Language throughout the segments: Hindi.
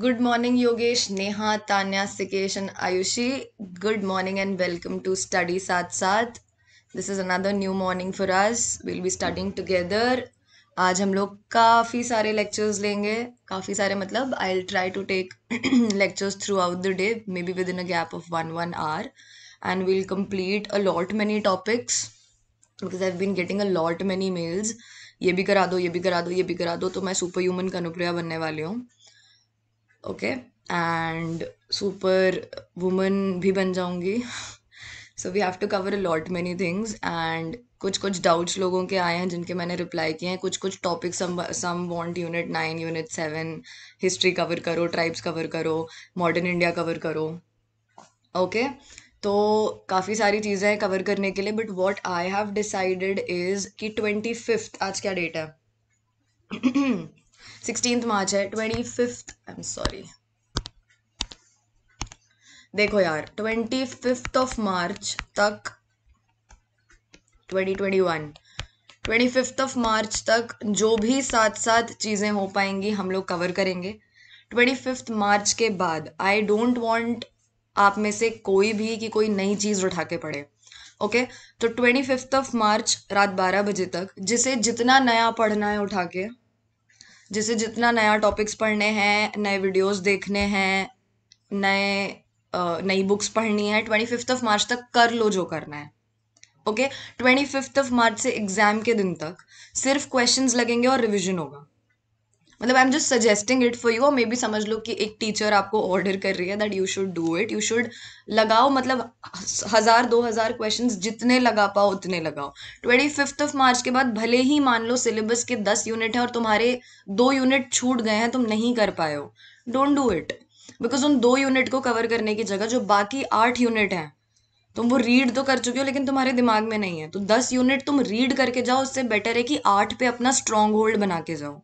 Good morning Yogesh Neha Tanya Sikesh and Ayushi good morning and welcome to study साथ साथ this is another new morning for us. Will be studying together. आज हम लोग काफ़ी सारे लेक्चर्स लेंगे काफ़ी सारे मतलब I try to take lectures throughout the day maybe within a gap of one one hour and we'll complete a lot many topics because I been getting a lot many mails ये भी करा दो ये भी करा दो ये भी करा दो तो मैं सुपर ह्यूमन का अनुप्रिया बनने वाली हूँ ओके एंड सुपर वुमन भी बन जाऊंगी so we have to cover a lot many things and कुछ कुछ डाउट्स लोगों के आए हैं जिनके मैंने रिप्लाई किए हैं कुछ कुछ topic some want unit nine unit seven history cover करो ट्राइब्स कवर करो मॉडर्न इंडिया कवर करो ओके okay? तो काफ़ी सारी चीज़ें हैं कवर करने के लिए but what I have decided is कि ट्वेंटी फिफ्थ आज क्या डेट है सिक्सटीन मार्च है twenty fifth I am sorry देखो यार ट्वेंटी फिफ्थ ऑफ मार्च तक twenty twenty fifth of March तक जो भी साथ साथ चीज़ें हो पाएंगी हम लोग कवर करेंगे ट्वेंटी फिफ्थ मार्च के बाद आई डोंट वॉन्ट आप में से कोई भी कि कोई नई चीज़ उठा के पढ़े ओके okay? तो ट्वेंटी फिफ्थ ऑफ मार्च रात बारह बजे तक जिसे जितना नया पढ़ना है उठा के जैसे जितना नया टॉपिक्स पढ़ने हैं नए वीडियोस देखने हैं नए नई बुक्स पढ़नी है ट्वेंटी फिफ्थ ऑफ मार्च तक कर लो जो करना है okay twenty fifth of March से एग्ज़ाम के दिन तक सिर्फ क्वेश्चंस लगेंगे और रिवीजन होगा मतलब I am just suggesting it for you और मे बी समझ लो कि एक टीचर आपको ऑर्डर कर रही है that you should do it you should लगाओ मतलब हज़ार दो हज़ार क्वेश्चन जितने लगा पाओ उतने लगाओ ट्वेंटी फिफ्थ ऑफ मार्च के बाद भले ही मान लो सिलेबस के दस यूनिट हैं और तुम्हारे दो यूनिट छूट गए हैं तुम नहीं कर पाए हो डोंट डू इट बिकॉज उन दो यूनिट को कवर करने की जगह जो बाकी आठ यूनिट हैं तुम वो रीड तो कर चुके हो लेकिन तुम्हारे दिमाग में नहीं है तो दस यूनिट तुम रीड करके जाओ उससे बेटर है कि आठ पे अपना स्ट्रांग होल्ड बना के जाओ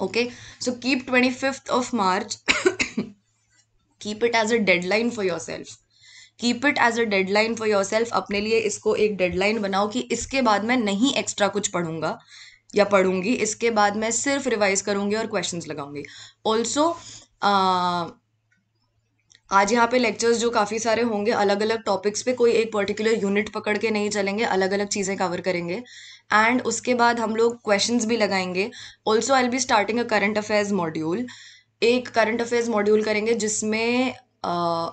okay so keep 25th of march keep it as a for yourself keep it as a deadline for yourself अपने लिए इसको एक डेडलाइन बनाओ कि इसके बाद मैं नहीं एक्स्ट्रा कुछ पढ़ूंगा या पढ़ूंगी इसके बाद मैं सिर्फ रिवाइज करूंगी और क्वेश्चन लगाऊंगी ऑल्सो आज यहाँ पे लेक्चर्स जो काफ़ी सारे होंगे अलग अलग टॉपिक्स पे कोई एक पर्टिकुलर यूनिट पकड़ के नहीं चलेंगे अलग अलग चीज़ें कवर करेंगे एंड उसके बाद हम लोग क्वेश्चन भी लगाएंगे also I be starting a current affairs module एक करंट अफेयर्स मॉड्यूल करेंगे जिसमें uh,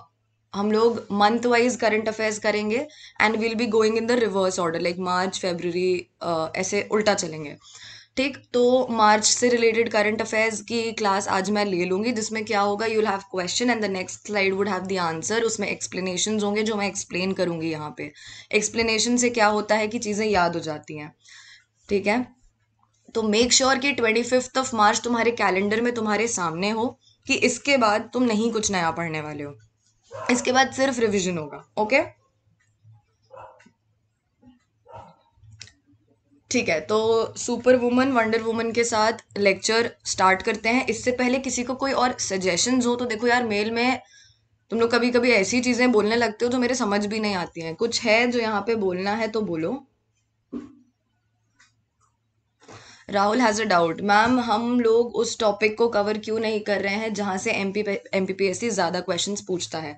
हम लोग मंथ वाइज करंट अफेयर्स करेंगे and will be going in the reverse order like March February ऐसे उल्टा चलेंगे ठीक तो मार्च से रिलेटेड करंट अफेयर्स की क्लास आज मैं ले लूँगी जिसमें क्या होगा you will have question and the next slide would have the answer उसमें एक्सप्लेनेशन होंगे जो मैं एक्सप्लेन करूँगी यहाँ पे एक्सप्लेनेशन से क्या होता है कि चीज़ें याद हो जाती हैं ठीक है तो मेक श्योर sure कि ट्वेंटी फिफ्थ ऑफ मार्च तुम्हारे कैलेंडर में तुम्हारे सामने हो कि इसके बाद तुम नहीं कुछ नया पढ़ने वाले हो इसके बाद सिर्फ रिविजन होगा ओके okay? ठीक है तो सुपर वुमन वंडर वुमन के साथ लेक्चर स्टार्ट करते हैं इससे पहले किसी को कोई और सजेशन हो तो देखो यार मेल में तुम लोग कभी कभी ऐसी चीज़ें बोलने लगते हो जो मेरे समझ भी नहीं आती हैं कुछ है जो यहाँ पे बोलना है तो बोलो Rahul has a doubt ma'am हम लोग उस टॉपिक को कवर क्यों नहीं कर रहे हैं जहाँ से M P M P P S C ज़्यादा क्वेश्चन पूछता है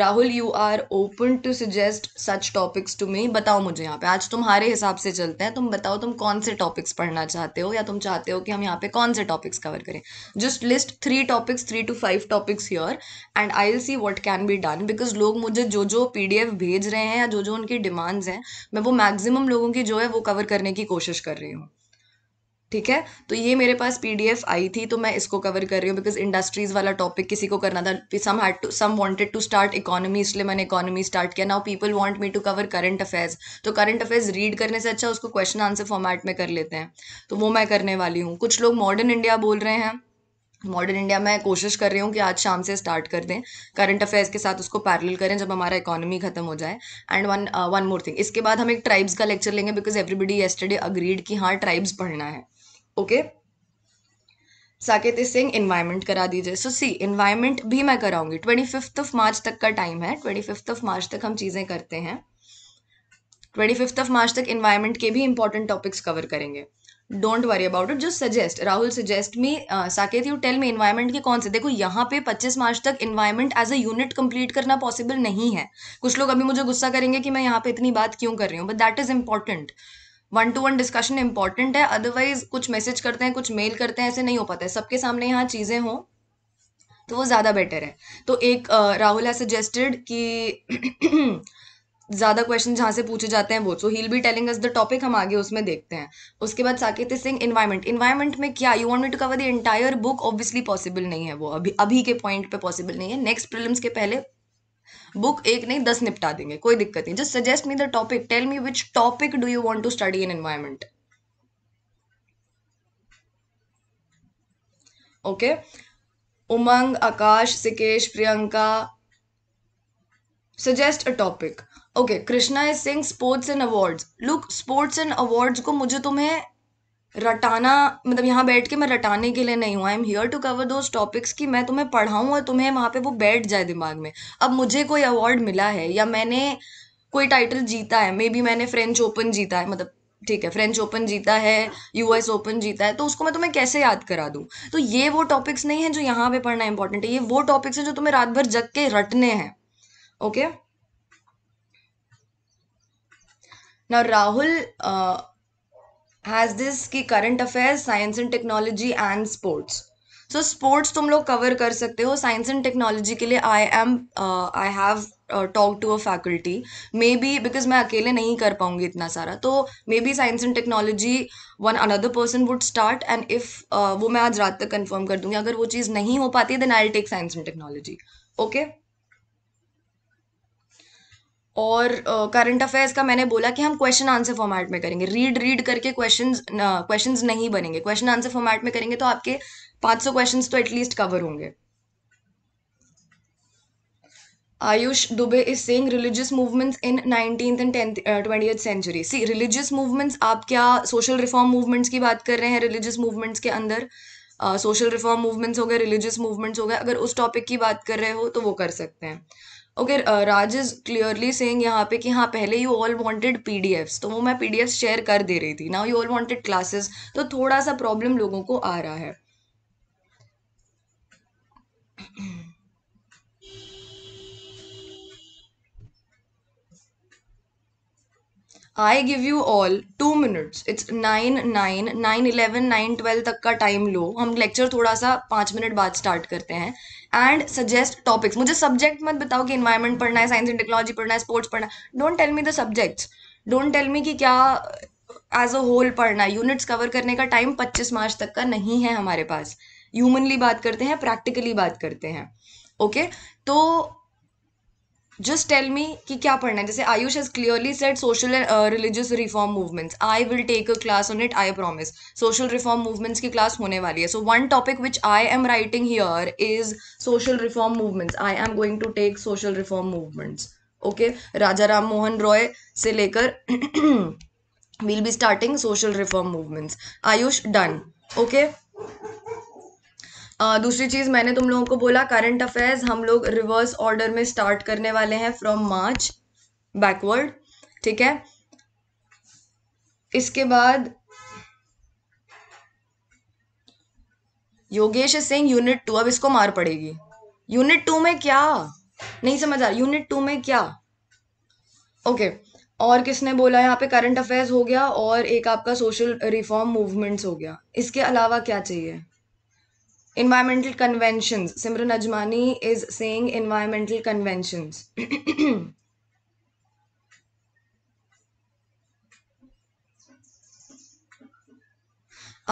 Rahul you are open to suggest such topics to me बताओ मुझे यहाँ पे आज तुम्हारे हिसाब से चलते हैं तुम बताओ तुम कौन से टॉपिक्स पढ़ना चाहते हो या तुम चाहते हो कि हम यहाँ पे कौन से टॉपिक्स कवर करें just list three topics three two five topics your and I will see what can be done because लोग मुझे जो जो पी डी एफ भेज रहे हैं या जो जो उनकी डिमांड्स हैं मैं वो मैक्सिमम लोगों की जो है वो कवर करने की कोशिश कर रही हूँ ठीक है तो ये मेरे पास पीडीएफ आई थी तो मैं इसको कवर कर रही हूँ बिकॉज इंडस्ट्रीज़ वाला टॉपिक किसी को करना था some had to some wanted to start economy इसलिए मैंने इकोनॉमी स्टार्ट किया now people want me to cover current affairs तो करंट अफेयर्स रीड करने से अच्छा उसको क्वेश्चन आंसर फॉर्मेट में कर लेते हैं तो वो मैं करने वाली हूँ कुछ लोग मॉडर्न इंडिया बोल रहे हैं मॉडर्न इंडिया मैं कोशिश कर रही हूँ कि आज शाम से स्टार्ट कर दें करंट अफेयर्स के साथ उसको पैरल करें जब हमारा इकोनॉमी खत्म हो जाए and one one more thing इसके बाद हम एक ट्राइब्स का लेक्चर लेंगे बिकॉज एवरीबडी येस्टरडे अग्रीड कि हाँ ट्राइब्स पढ़ना है ओके साकेत सिंह इन्वायरमेंट करा दीजिए सो सी इन्वायरमेंट भी मैं कराऊंगी ट्वेंटी फिफ्थ ऑफ मार्च तक का टाइम है ट्वेंटी फिफ्थ ऑफ मार्च तक हम चीज़ें करते हैं ट्वेंटी फिफ्थ ऑफ मार्च तक इन्वायरमेंट के भी इंपॉर्टेंट टॉपिक्स कवर करेंगे don't worry about it just suggest Rahul suggest me Saket you tell me environment के कौन से देखो यहाँ पे 25 मार्च तक environment as a unit complete करना पॉसिबल नहीं है कुछ लोग अभी मुझे गुस्सा करेंगे कि मैं यहाँ पे इतनी बात क्यों कर रही हूँ but that is important one to one discussion important है अदरवाइज कुछ मैसेज करते हैं कुछ मेल करते हैं ऐसे नहीं हो पाता है सबके सामने यहाँ चीज़ें हों तो वो ज़्यादा बेटर है तो एक राहुल है सजेस्टेड कि ज़्यादा क्वेश्चन जहाँ से पूछे जाते हैं वो so he'll be telling us the topic हम आगे उसमें देखते हैं उसके बाद साकेत सिंह इन्वायरमेंट इन्वायरमेंट में क्या you want me to cover the entire book obviously possible नहीं है वो अभी अभी के पॉइंट पे पॉसिबल नहीं है नेक्स्ट प्रिलिम्स के पहले बुक एक नहीं दस निपटा देंगे कोई दिक्कत नहीं just suggest me the topic tell me which topic do you want to study in environment okay Umang Akash Sikesh Priyanka suggest a topic okay Krishna is saying sports and awards look sports and awards को मुझे तुम्हें रटाना मतलब यहाँ बैठ के मैं रटाने के लिए नहीं हूँ I am here to cover those topics कि मैं तुम्हें पढ़ाऊँ और तुम्हें वहाँ पे वो बैठ जाए दिमाग में अब मुझे कोई अवार्ड मिला है या मैंने कोई टाइटल जीता है मे बी मैंने फ्रेंच ओपन जीता है मतलब ठीक है फ्रेंच ओपन जीता है यूएस ओपन जीता है तो उसको मैं तुम्हें कैसे याद करा दूँ तो ये वो टॉपिक्स नहीं हैं जो यहाँ पे पढ़ना इंपॉर्टेंट है ये वो टॉपिक्स हैं जो तुम्हें रात भर जग के रटने हैं okay no Rahul has this की current affairs science and technology and sports so sports तुम लोग कवर कर सकते हो साइंस एंड टेक्नोलॉजी के लिए I am I have talk to a faculty maybe because मैं अकेले नहीं कर पाऊंगी इतना सारा तो maybe science and technology one another person would start and if वो मैं आज रात तक कन्फर्म कर दूंगी अगर वो चीज़ नहीं हो पाती then I take science and technology okay और करंट uh, अफेयर्स का मैंने बोला कि हम क्वेश्चन आंसर फॉर्मेट में करेंगे रीड रीड करके क्वेश्चन क्वेश्चंस नहीं बनेंगे क्वेश्चन आंसर फॉर्मेट में करेंगे तो आपके 500 क्वेश्चंस तो एटलीस्ट कवर होंगे Ayush Dubey is saying religious movements in nineteen and tenth twenty 20th century. See, religious आप क्या सोशल रिफॉर्म मूवमेंट्स की बात कर रहे हैं रिलीजियस मूवमेंट्स के अंदर सोशल रिफॉर्म मूवमेंट्स हो गए रिलीजियस मूवमेंट्स हो गए अगर उस टॉपिक की बात कर रहे हो तो वो कर सकते हैं okay Raj is clearly saying यहाँ पे कि हाँ पहले यू ऑल वांटेड पीडीएफ्स तो वो मैं पीडीएफ शेयर कर दे रही थी now you all wanted classes तो थोड़ा सा प्रॉब्लम लोगों को आ रहा है I give you all two minutes it's nine nine nine eleven nine twelve तक का टाइम लो हम लेक्चर थोड़ा सा पाँच मिनट बाद स्टार्ट करते हैं एंड सजेस्ट टॉपिक्स मुझे सब्जेक्ट मत बताओ कि इन्वायरमेंट पढ़ना है साइंस एंड टेक्नोलॉजी पढ़ना है स्पोर्ट्स पढ़ना है don't tell me the subjects don't tell me कि क्या एज अ होल पढ़ना है यूनिट्स कवर करने का टाइम पच्चीस मार्च तक का नहीं है हमारे पास ह्यूमनली बात करते हैं प्रैक्टिकली बात करते हैं ओके okay? तो जस्ट टेल मी कि क्या पढ़ना है जैसे Ayush has clearly set social and religious reform movements I will take a class on it I promise social reform movements की क्लास होने वाली है so one topic which I am writing here is social reform movements I am going to take social reform movements okay Raja Ram Mohan Roy से लेकर we'll be starting social reform movements Ayush done okay दूसरी चीज़ मैंने तुम लोगों को बोला करंट अफेयर्स हम लोग रिवर्स ऑर्डर में स्टार्ट करने वाले हैं फ्रॉम मार्च बैकवर्ड ठीक है इसके बाद योगेश सिंह यूनिट टू अब इसको मार पड़ेगी यूनिट टू में क्या नहीं समझ आ यूनिट टू में क्या ओके okay. और किसने बोला यहाँ पे करंट अफेयर्स हो गया और एक आपका सोशल रिफॉर्म मूवमेंट्स हो गया इसके अलावा क्या चाहिए environmental conventions simran ajmani is saying environmental conventions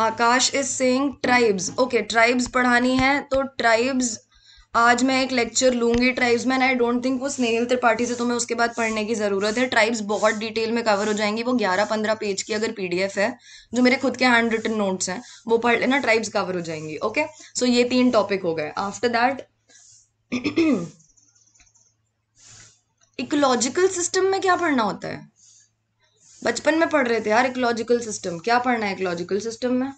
Akash is saying tribes okay tribes पढ़ानी है तो ट्राइब्स आज मैं एक लेक्चर लूंगी tribes man I don't think वो स्नेहल त्रिपाठी से तो मैं उसके बाद पढ़ने की ज़रूरत है ट्राइब्स बहुत डिटेल में कवर हो जाएंगी वो ग्यारह पंद्रह पेज की अगर पीडीएफ है जो मेरे खुद के हैंड रिटन नोट्स हैं वो पढ़ लेना ट्राइब्स कवर हो जाएंगी ओके सो so, ये तीन टॉपिक हो गए आफ्टर दैट इकोलॉजिकल सिस्टम में क्या पढ़ना होता है बचपन में पढ़ रहे थे यार इकोलॉजिकल सिस्टम क्या पढ़ना है इकोलॉजिकल सिस्टम में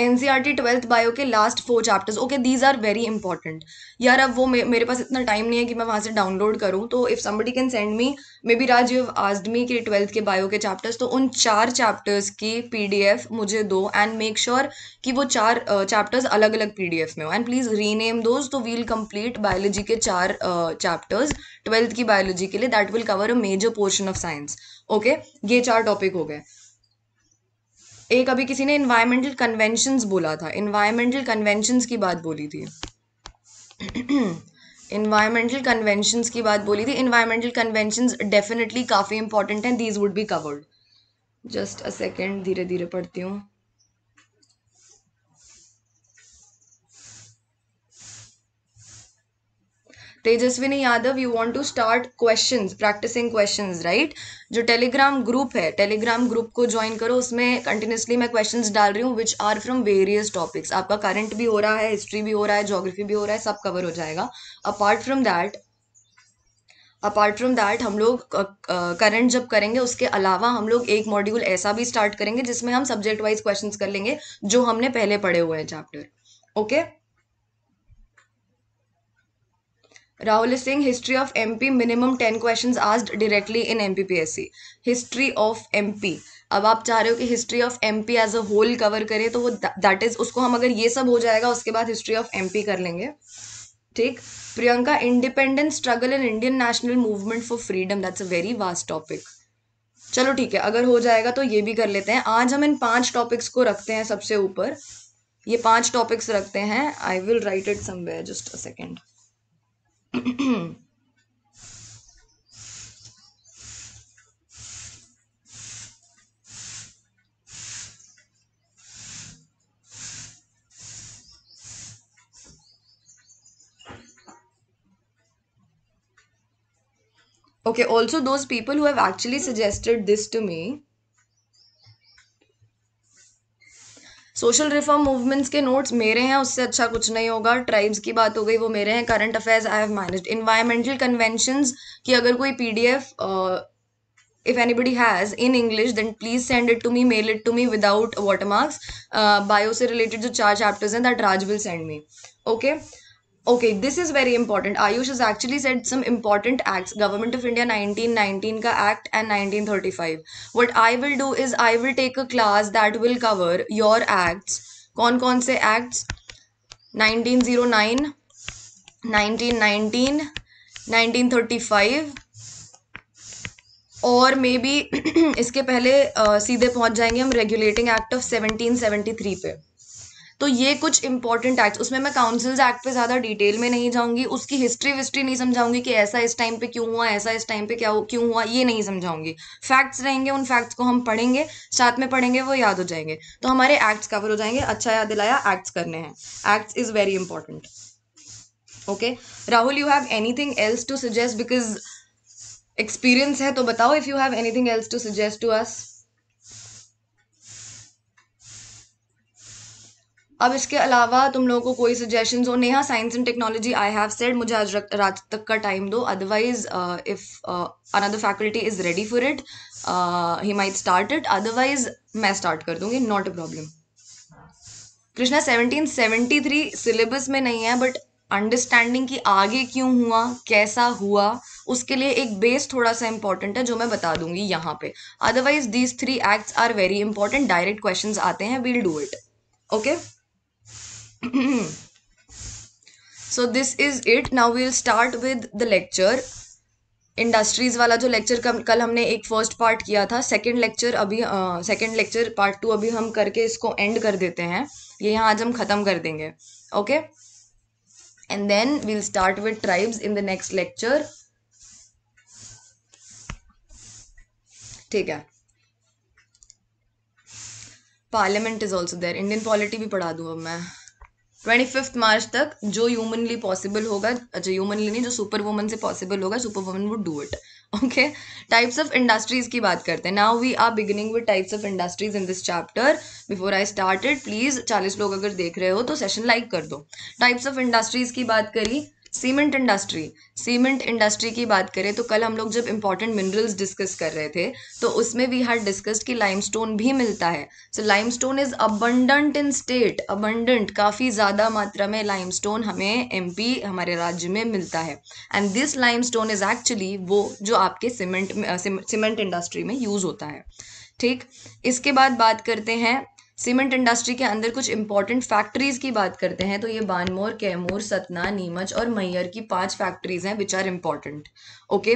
एन टी ट्वेल्थ बायो के last four chapters okay these are very important यार अब वो मे, मेरे पास इतना टाइम नहीं है कि मैं वहाँ से डाउनलोड करूँ तो if somebody can send me maybe Raj you asked me कि ट्वेल्थ के बायो के चैप्टर्स तो उन चार चैप्टर्स की पी डी एफ मुझे दो एंड मेक श्योर कि वो चार चैप्टर्स uh, अलग अलग पी डी एफ में हो एंड प्लीज़ रीनेम दोज तो वील कंप्लीट बायोलॉजी के चार चैप्टर्स uh, ट्वेल्थ की बायोलॉजी के लिए that will cover a major portion of science okay ये चार टॉपिक हो गए एक अभी किसी ने इन्वायरमेंटल कन्वेंशंस बोला था इन्वायरमेंटल कन्वेंशंस की बात बोली थी इन्वायरमेंटल कन्वेंशंस की बात बोली थी इन्वायरमेंटल कन्वेंशंस डेफिनेटली काफ़ी इंपॉर्टेंट हैं these would be covered just a second धीरे धीरे पढ़ती हूँ Tejaswini Yadav you want to start questions practicing questions right जो टेलीग्राम ग्रुप है टेलीग्राम ग्रुप को ज्वाइन करो उसमें कंटिन्यूसली मैं क्वेश्चंस डाल रही हूँ which are from various topics आपका करंट भी हो रहा है हिस्ट्री भी हो रहा है जोग्राफी भी हो रहा है सब कवर हो जाएगा apart from that apart from that हम लोग करंट जब करेंगे उसके अलावा हम लोग एक मॉड्यूल ऐसा भी स्टार्ट करेंगे जिसमें हम सब्जेक्ट वाइज क्वेश्चंस कर लेंगे जो हमने पहले पढ़े हुए हैं chapter okay okay? Rahul Singh history of M P minimum ten question आज directly in M P P S C history of M P अब आप चाह रहे हो कि history of M P as a whole cover करें तो वो दैट इज उसको हम अगर ये सब हो जाएगा उसके बाद हिस्ट्री ऑफ एम पी कर लेंगे ठीक Priyanka independence struggle in Indian national movement for freedom that's a very vast topic चलो ठीक है अगर हो जाएगा तो ये भी कर लेते हैं आज हम इन पांच टॉपिक्स को रखते हैं सबसे ऊपर ये पांच टॉपिक्स रखते हैं I will write it somewhere just a second Okay, also those people who have actually suggested this to me, social reform movements के नोट्स मेरे हैं उससे अच्छा कुछ नहीं होगा ट्राइब्स की बात हो गई वो मेरे हैं current affairs I have manage environmental convention की अगर कोई P D F if anybody has in English then please send it to me mail it to me without watermarks bio से रिलेटेड जो चार चैप्टर्स हैं that Raj will send me okay okay this is very important Ayush is actually set some important acts Government of India 1919 का act and 1935 what I will do is I will take a class that will cover your acts कौन कौन से एक्ट्स 1909 1919 1935 और मे बी इसके पहले आ, सीधे पहुंच जाएंगे हम रेगुलेटिंग एक्ट ऑफ 1773 पे तो ये कुछ इंपॉर्टेंट एक्ट उसमें मैं काउंसिल्स एक्ट पे ज़्यादा डिटेल में नहीं जाऊंगी उसकी हिस्ट्री विस्ट्री नहीं समझाऊंगी कि ऐसा इस टाइम पे क्यों हुआ ऐसा इस टाइम पे क्या क्यों हुआ ये नहीं समझाऊंगी फैक्ट्स रहेंगे उन फैक्ट्स को हम पढ़ेंगे साथ में पढ़ेंगे वो याद हो जाएंगे तो हमारे एक्ट्स कवर हो जाएंगे अच्छा याद दिलाया एक्ट्स करने हैं acts is very important okay Rahul you have anything else to suggest because experience है तो बताओ if you have anything else to suggest to us अब इसके अलावा तुम लोगों को कोई सजेशंस हो Neha science and technology I have said मुझे आज रात तक का टाइम दो otherwise if another faculty is ready for it he might start it otherwise मैं स्टार्ट कर दूंगी not a problem Krishna seventeen seventy three syllabus में नहीं है बट अंडरस्टैंडिंग कि आगे क्यों हुआ कैसा हुआ उसके लिए एक बेस थोड़ा सा इंपॉर्टेंट है जो मैं बता दूंगी यहाँ पे otherwise these three acts are very important direct questions आते हैं we'll do it okay so this is it now we'll start with the lecture industries वाला जो लेक्चर कल हमने एक फर्स्ट पार्ट किया था सेकेंड लेक्चर अभी सेकेंड लेक्चर पार्ट टू अभी हम करके इसको एंड कर देते हैं ये यहाँ आज हम ख़त्म कर देंगे okay and then we'll start with tribes in the next lecture ठीक है parliament is also there Indian polity भी पढ़ा दूँ अब मैं ट्वेंटी फिफ्थ मार्च तक जो ह्यूमनली पॉसिबल होगा जो ह्यूमनली नहीं जो सुपर वुमन से पॉसिबल होगा super woman would do it okay types of industries की बात करते हैं now we are beginning with types of industries in this chapter before I started please चालीस लोग अगर देख रहे हो तो सेशन लाइक कर दो टाइप्स ऑफ इंडस्ट्रीज की बात करी सीमेंट इंडस्ट्री सीमेंट इंडस्ट्री की बात करें तो कल हम लोग जब इंपॉर्टेंट मिनरल्स डिस्कस कर रहे थे तो उसमें वी हैड डिस्कस्ड कि लाइमस्टोन भी मिलता है so limestone is abundant in state abundant काफ़ी ज़्यादा मात्रा में लाइमस्टोन हमें एमपी हमारे राज्य में मिलता है and this lime is actually वो जो आपके सीमेंट सीमेंट इंडस्ट्री में यूज़ होता है ठीक इसके बाद बात करते हैं सीमेंट इंडस्ट्री के अंदर कुछ इंपॉर्टेंट फैक्ट्रीज की बात करते हैं तो ये बानमोर कैमोर सतना नीमच और मैयर की पांच फैक्ट्रीज हैं विच आर इम्पॉर्टेंट ओके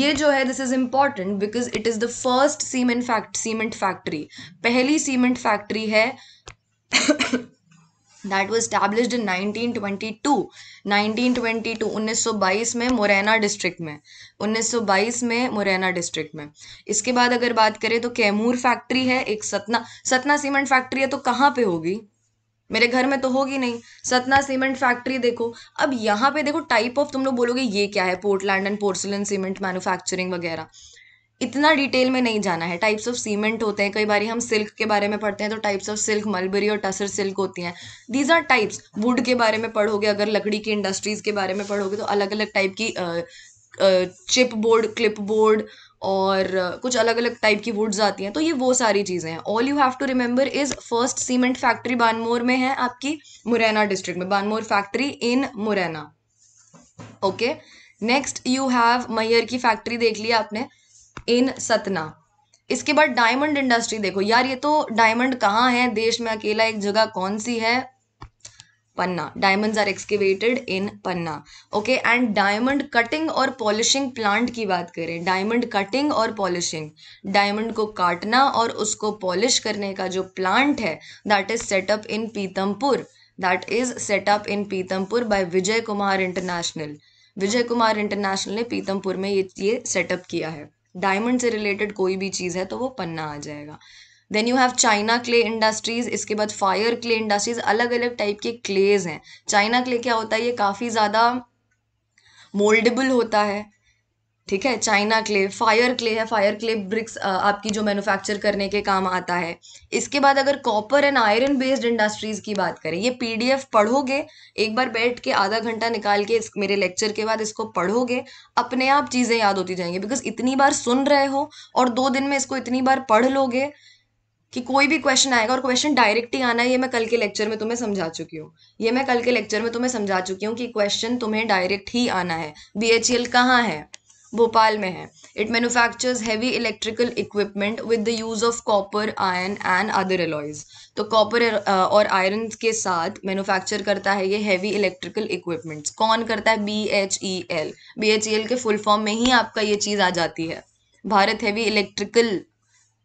ये जो है this is important because it is the first cement fact cement factory पहली सीमेंट फैक्ट्री है दैट वॉज स्टैब्लिश्ड इन 1922 1922 में मुरैना डिस्ट्रिक्ट में 1922 में मुरैना डिस्ट्रिक्ट में इसके बाद अगर बात करें तो कैमूर फैक्ट्री है एक सतना सतना सीमेंट फैक्ट्री है तो कहाँ पे होगी मेरे घर में तो होगी नहीं सतना सीमेंट फैक्ट्री देखो अब यहाँ पे देखो टाइप ऑफ तुम लोग बोलोगे ये क्या है Portland and porcelain cement manufacturing वगैरह इतना डिटेल में नहीं जाना है टाइप्स ऑफ सीमेंट होते हैं कई बार हम सिल्क के बारे में पढ़ते हैं तो टाइप्स ऑफ सिल्क मलबरी और टसर सिल्क होती हैं दीज आर टाइप्स वुड के बारे में पढ़ोगे अगर लकड़ी की इंडस्ट्रीज के बारे में पढ़ोगे तो अलग अलग टाइप की चिप बोर्ड क्लिप बोर्ड और कुछ अलग अलग टाइप की वुड्स आती हैं तो ये वो सारी चीज़ें हैं all you have to remember is first cement factory Banmore में है आपकी मुरैना डिस्ट्रिक्ट में Banmore factory in Morena okay next you have Maihar की फैक्ट्री देख ली आपने इन सतना इसके बाद डायमंड इंडस्ट्री देखो यार ये तो डायमंड कहाँ है देश में अकेला एक जगह कौन सी है Panna diamonds are excavated in Panna okay and diamond cutting और पॉलिशिंग प्लांट की बात करें डायमंड कटिंग और पॉलिशिंग डायमंड को काटना और उसको पॉलिश करने का जो प्लांट है that is set up in Pithampur that is set up in Pithampur by Vijay Kumar International Vijay Kumar International ने पीतमपुर में ये ये सेटअप किया है डायमंड से रिलेटेड कोई भी चीज़ है तो वो पन्ना आ जाएगा then you have China clay industries इसके बाद फायर क्ले इंडस्ट्रीज़ अलग अलग टाइप के क्लेज हैं चाइना क्ले क्या होता है ये काफ़ी ज़्यादा मोल्डेबल होता है ठीक है चाइना क्ले फायर क्ले है फायर क्ले ब्रिक्स आपकी जो मैन्युफैक्चर करने के काम आता है इसके बाद अगर copper and iron based industries की बात करें ये पीडीएफ पढ़ोगे एक बार बैठ के आधा घंटा निकाल के इस मेरे लेक्चर के बाद इसको पढ़ोगे अपने आप चीज़ें याद होती जाएंगी बिकॉज इतनी बार सुन रहे हो और दो दिन में इसको इतनी बार पढ़ लोगे कि कोई भी क्वेश्चन आएगा और क्वेश्चन डायरेक्ट ही आना है ये मैं कल के लेक्चर में तुम्हें समझा चुकी हूँ ये मैं कल के लेक्चर में तुम्हें समझा चुकी हूँ कि क्वेश्चन तुम्हें डायरेक्ट ही आना है बी एच एल कहाँ है भोपाल में है it manufactures heavy electrical equipment with the use of copper iron and other alloys तो कॉपर uh, और आयरन के साथ मैन्युफैक्चर करता है ये हैवी इलेक्ट्रिकल इक्विपमेंट्स कौन करता है B H E L B H E L के फुल फॉर्म में ही आपका ये चीज़ आ जाती है Bharat heavy electrical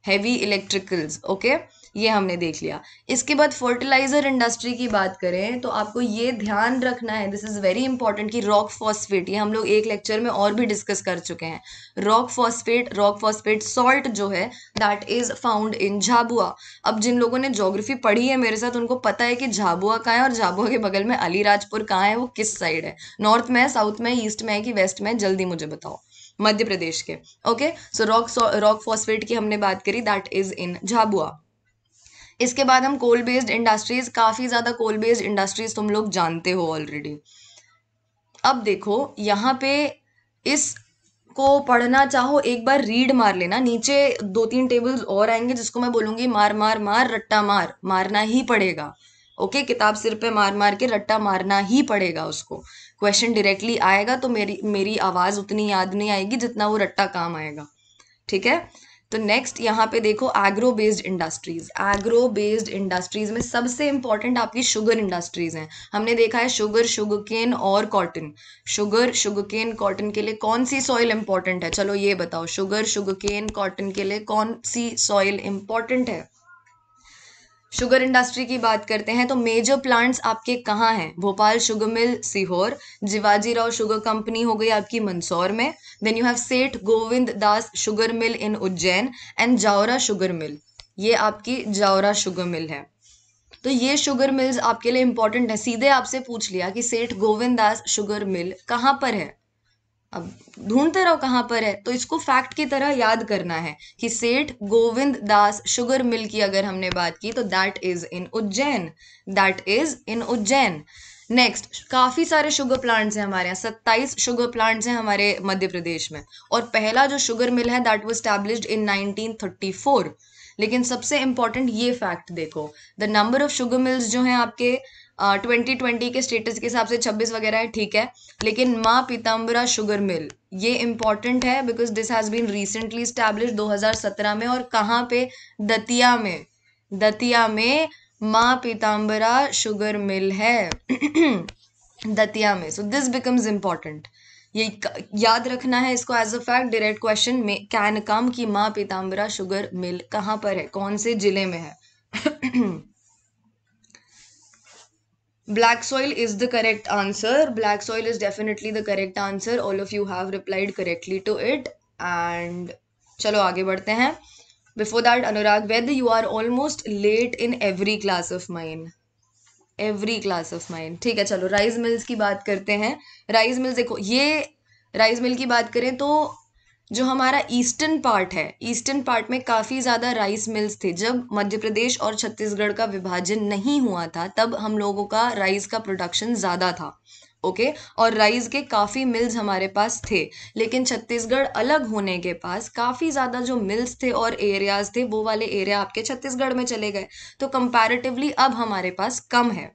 heavy electricals okay okay? ये हमने देख लिया इसके बाद फर्टिलाइज़र इंडस्ट्री की बात करें तो आपको ये ध्यान रखना है दिस इज़ वेरी इंपॉर्टेंट कि रॉक फॉस्फेट ये हम लोग एक लेक्चर में और भी डिस्कस कर चुके हैं rock phosphate rock phosphate salt जो है that is found in Jhabua अब जिन लोगों ने जोग्राफी पढ़ी है मेरे साथ उनको पता है कि झाबुआ कहाँ है और झाबुआ के बगल में अलीराजपुर कहाँ है वो किस साइड है नॉर्थ में साउथ में ईस्ट में है कि वेस्ट में जल्दी मुझे बताओ मध्य प्रदेश के okay so rock rock phosphate की हमने बात करी दैट इज़ इन झाबुआ इसके बाद हम कोल बेस्ड इंडस्ट्रीज़ काफ़ी ज़्यादा कोल बेस्ड इंडस्ट्रीज़ तुम लोग जानते हो ऑलरेडी अब देखो यहाँ पे इस को पढ़ना चाहो एक बार रीड मार लेना नीचे दो तीन टेबल्स और आएंगे जिसको मैं बोलूँगी मार मार मार रट्टा मार मारना ही पड़ेगा ओके किताब सिर पे मार मार के रट्टा मारना ही पड़ेगा उसको क्वेश्चन डायरेक्टली आएगा तो मेरी मेरी आवाज़ उतनी याद नहीं आएगी जितना वो रट्टा काम आएगा ठीक है तो नेक्स्ट यहाँ पे देखो agro based industries agro based industries में सबसे इंपॉर्टेंट आपकी शुगर इंडस्ट्रीज हैं हमने देखा है शुगर शुगरकेन केन और कॉटन शुगर शुगरकेन कॉटन के लिए कौन सी सॉइल इंपॉर्टेंट है चलो ये बताओ शुगर शुगरकेन केन कॉटन के लिए कौन सी सॉइल इंपॉर्टेंट है शुगर इंडस्ट्री की बात करते हैं तो मेजर प्लांट्स आपके कहाँ हैं Bhopal sugar mill Sehore Jiwaji Rao sugar company हो गई आपकी मंदसौर में then you have Seth Govind Das sugar mill in Ujjain and Jaora sugar mill ये आपकी जावरा शुगर मिल है तो ये शुगर मिल्स आपके लिए इंपॉर्टेंट है सीधे आपसे पूछ लिया कि सेठ गोविंद दास शुगर मिल कहाँ पर है अब ढूंढते रहो कहाँ पर है तो इसको फैक्ट की तरह याद करना है कि सेठ गोविंद दास शुगर मिल की अगर हमने बात की तो that is in Ujjain that is in Ujjain next काफ़ी सारे शुगर प्लांट्स हैं हमारे यहाँ सत्ताईस शुगर प्लांट्स हैं हमारे मध्य प्रदेश में और पहला जो शुगर मिल है दैट वो स्टैब्लिश्ड इन 1934 लेकिन सबसे इम्पॉर्टेंट ये फैक्ट देखो the number of sugar mills जो हैं आपके ट्वेंटी ट्वेंटी के स्टेटस के हिसाब से छब्बीस वगैरह है ठीक है लेकिन माँ पीताम्बरा शुगर मिल ये इंपॉर्टेंट है because this has been recently established 2017 में और कहाँ पे दतिया में दतिया में माँ पीताम्बरा शुगर मिल है दतिया में सो दिस बिकम्स इंपॉर्टेंट ये याद रखना है इसको as a fact direct question में कैन कम की माँ पीताम्बरा शुगर मिल कहाँ पर है कौन से जिले में है black soil is the correct answer black soil is definitely the correct answer all of you have replied correctly to it and चलो आगे बढ़ते हैं before that Anurag Ved you are almost late in every class of mind every class of mind ठीक है चलो राइस मिल्स की बात करते हैं राइस मिल्स देखो ये राइस मिल की बात करें तो जो हमारा ईस्टर्न पार्ट है ईस्टर्न पार्ट में काफ़ी ज़्यादा राइस मिल्स थे जब मध्य प्रदेश और छत्तीसगढ़ का विभाजन नहीं हुआ था तब हम लोगों का राइस का प्रोडक्शन ज़्यादा था ओके okay? और राइस के काफ़ी मिल्स हमारे पास थे लेकिन छत्तीसगढ़ अलग होने के पास काफ़ी ज़्यादा जो मिल्स थे और एरियाज थे वो वाले एरिया आपके छत्तीसगढ़ में चले गए तो कंपैरेटिवली अब हमारे पास कम है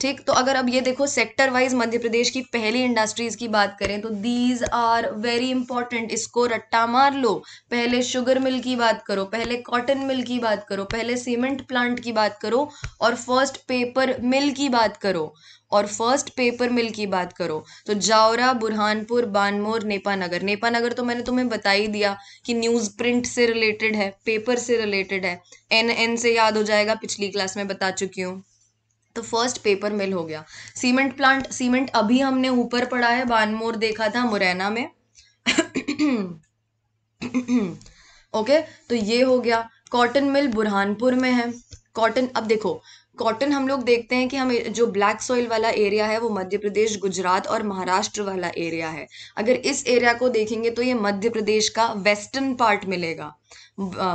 ठीक तो अगर अब ये देखो सेक्टर वाइज मध्य प्रदेश की पहली इंडस्ट्रीज की बात करें तो दीज आर वेरी इंपॉर्टेंट इसको रट्टा मार लो पहले शुगर मिल की बात करो पहले कॉटन मिल की बात करो पहले सीमेंट प्लांट की बात करो और फर्स्ट पेपर मिल की बात करो और फर्स्ट पेपर मिल की बात करो तो जावरा बुरहानपुर बानमोर नेपानगर नेपानगर तो मैंने तुम्हें बता ही दिया कि न्यूज़ प्रिंट से रिलेटेड है पेपर से रिलेटेड है एन एन से याद हो जाएगा पिछली क्लास में बता चुकी हूँ तो फर्स्ट पेपर मिल हो गया सीमेंट प्लांट सीमेंट अभी हमने ऊपर पड़ा है बानमोर देखा था मुरैना में ओके तो ये हो गया कॉटन मिल बुरहानपुर में है कॉटन अब देखो कॉटन हम लोग देखते हैं कि हम जो ब्लैक सॉइल वाला एरिया है वो मध्य प्रदेश गुजरात और महाराष्ट्र वाला एरिया है अगर इस एरिया को देखेंगे तो ये मध्य प्रदेश का वेस्टर्न पार्ट मिलेगा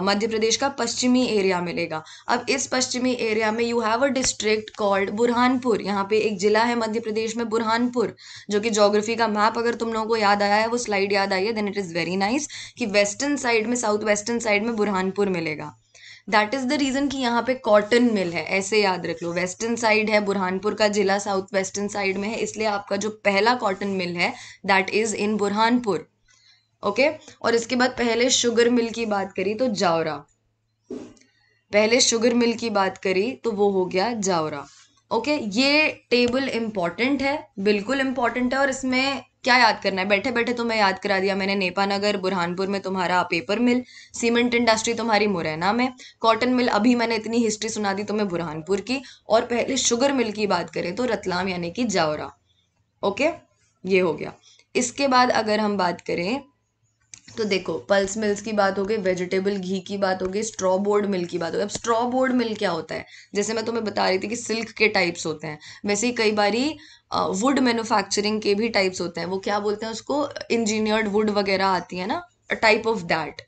मध्य प्रदेश का पश्चिमी एरिया मिलेगा अब इस पश्चिमी एरिया में you have a district called Burhanpur यहाँ पे एक जिला है मध्य प्रदेश में बुरहानपुर जो कि जोग्राफी का मैप अगर तुम लोगों को याद आया है वो स्लाइड याद आई है then it is very nice कि वेस्टर्न साइड में साउथ वेस्टर्न साइड में बुरहानपुर मिलेगा दैट इज़ द रीज़न कि यहाँ पे कॉटन मिल है ऐसे याद रख लो वेस्टर्न साइड है बुरहानपुर का ज़िला साउथ वेस्टर्न साइड में है इसलिए आपका जो पहला कॉटन मिल है that is in Burhanpur okay और इसके बाद पहले शुगर मिल की बात करी तो जावरा पहले शुगर मिल की बात करी तो वो हो गया जावरा ओके ये टेबल इम्पॉर्टेंट है बिल्कुल इम्पॉर्टेंट है और इसमें क्या याद करना है बैठे बैठे तुम्हें तो याद करा दिया मैंने नेपानगर बुरहानपुर में तुम्हारा पेपर मिल सीमेंट इंडस्ट्री तुम्हारी मुरैना में कॉटन मिल अभी मैंने इतनी हिस्ट्री सुना दी तुम्हें बुरहानपुर की और पहले शुगर मिल की बात करें तो रतलाम यानी कि जावरा ओके ये हो गया इसके बाद अगर हम बात करें तो देखो पल्स मिल्स की बात हो गई वेजिटेबल घी की बात गई स्ट्रॉ बोर्ड मिल की बात हो गई अब स्ट्रॉ बोर्ड मिल क्या होता है जैसे मैं तुम्हें बता रही थी कि सिल्क के टाइप्स होते हैं वैसे ही कई बारी वुड मैन्युफैक्चरिंग के भी टाइप्स होते हैं वो क्या बोलते हैं उसको इंजीनियर्ड वुड वगैरह आती है ना a type of that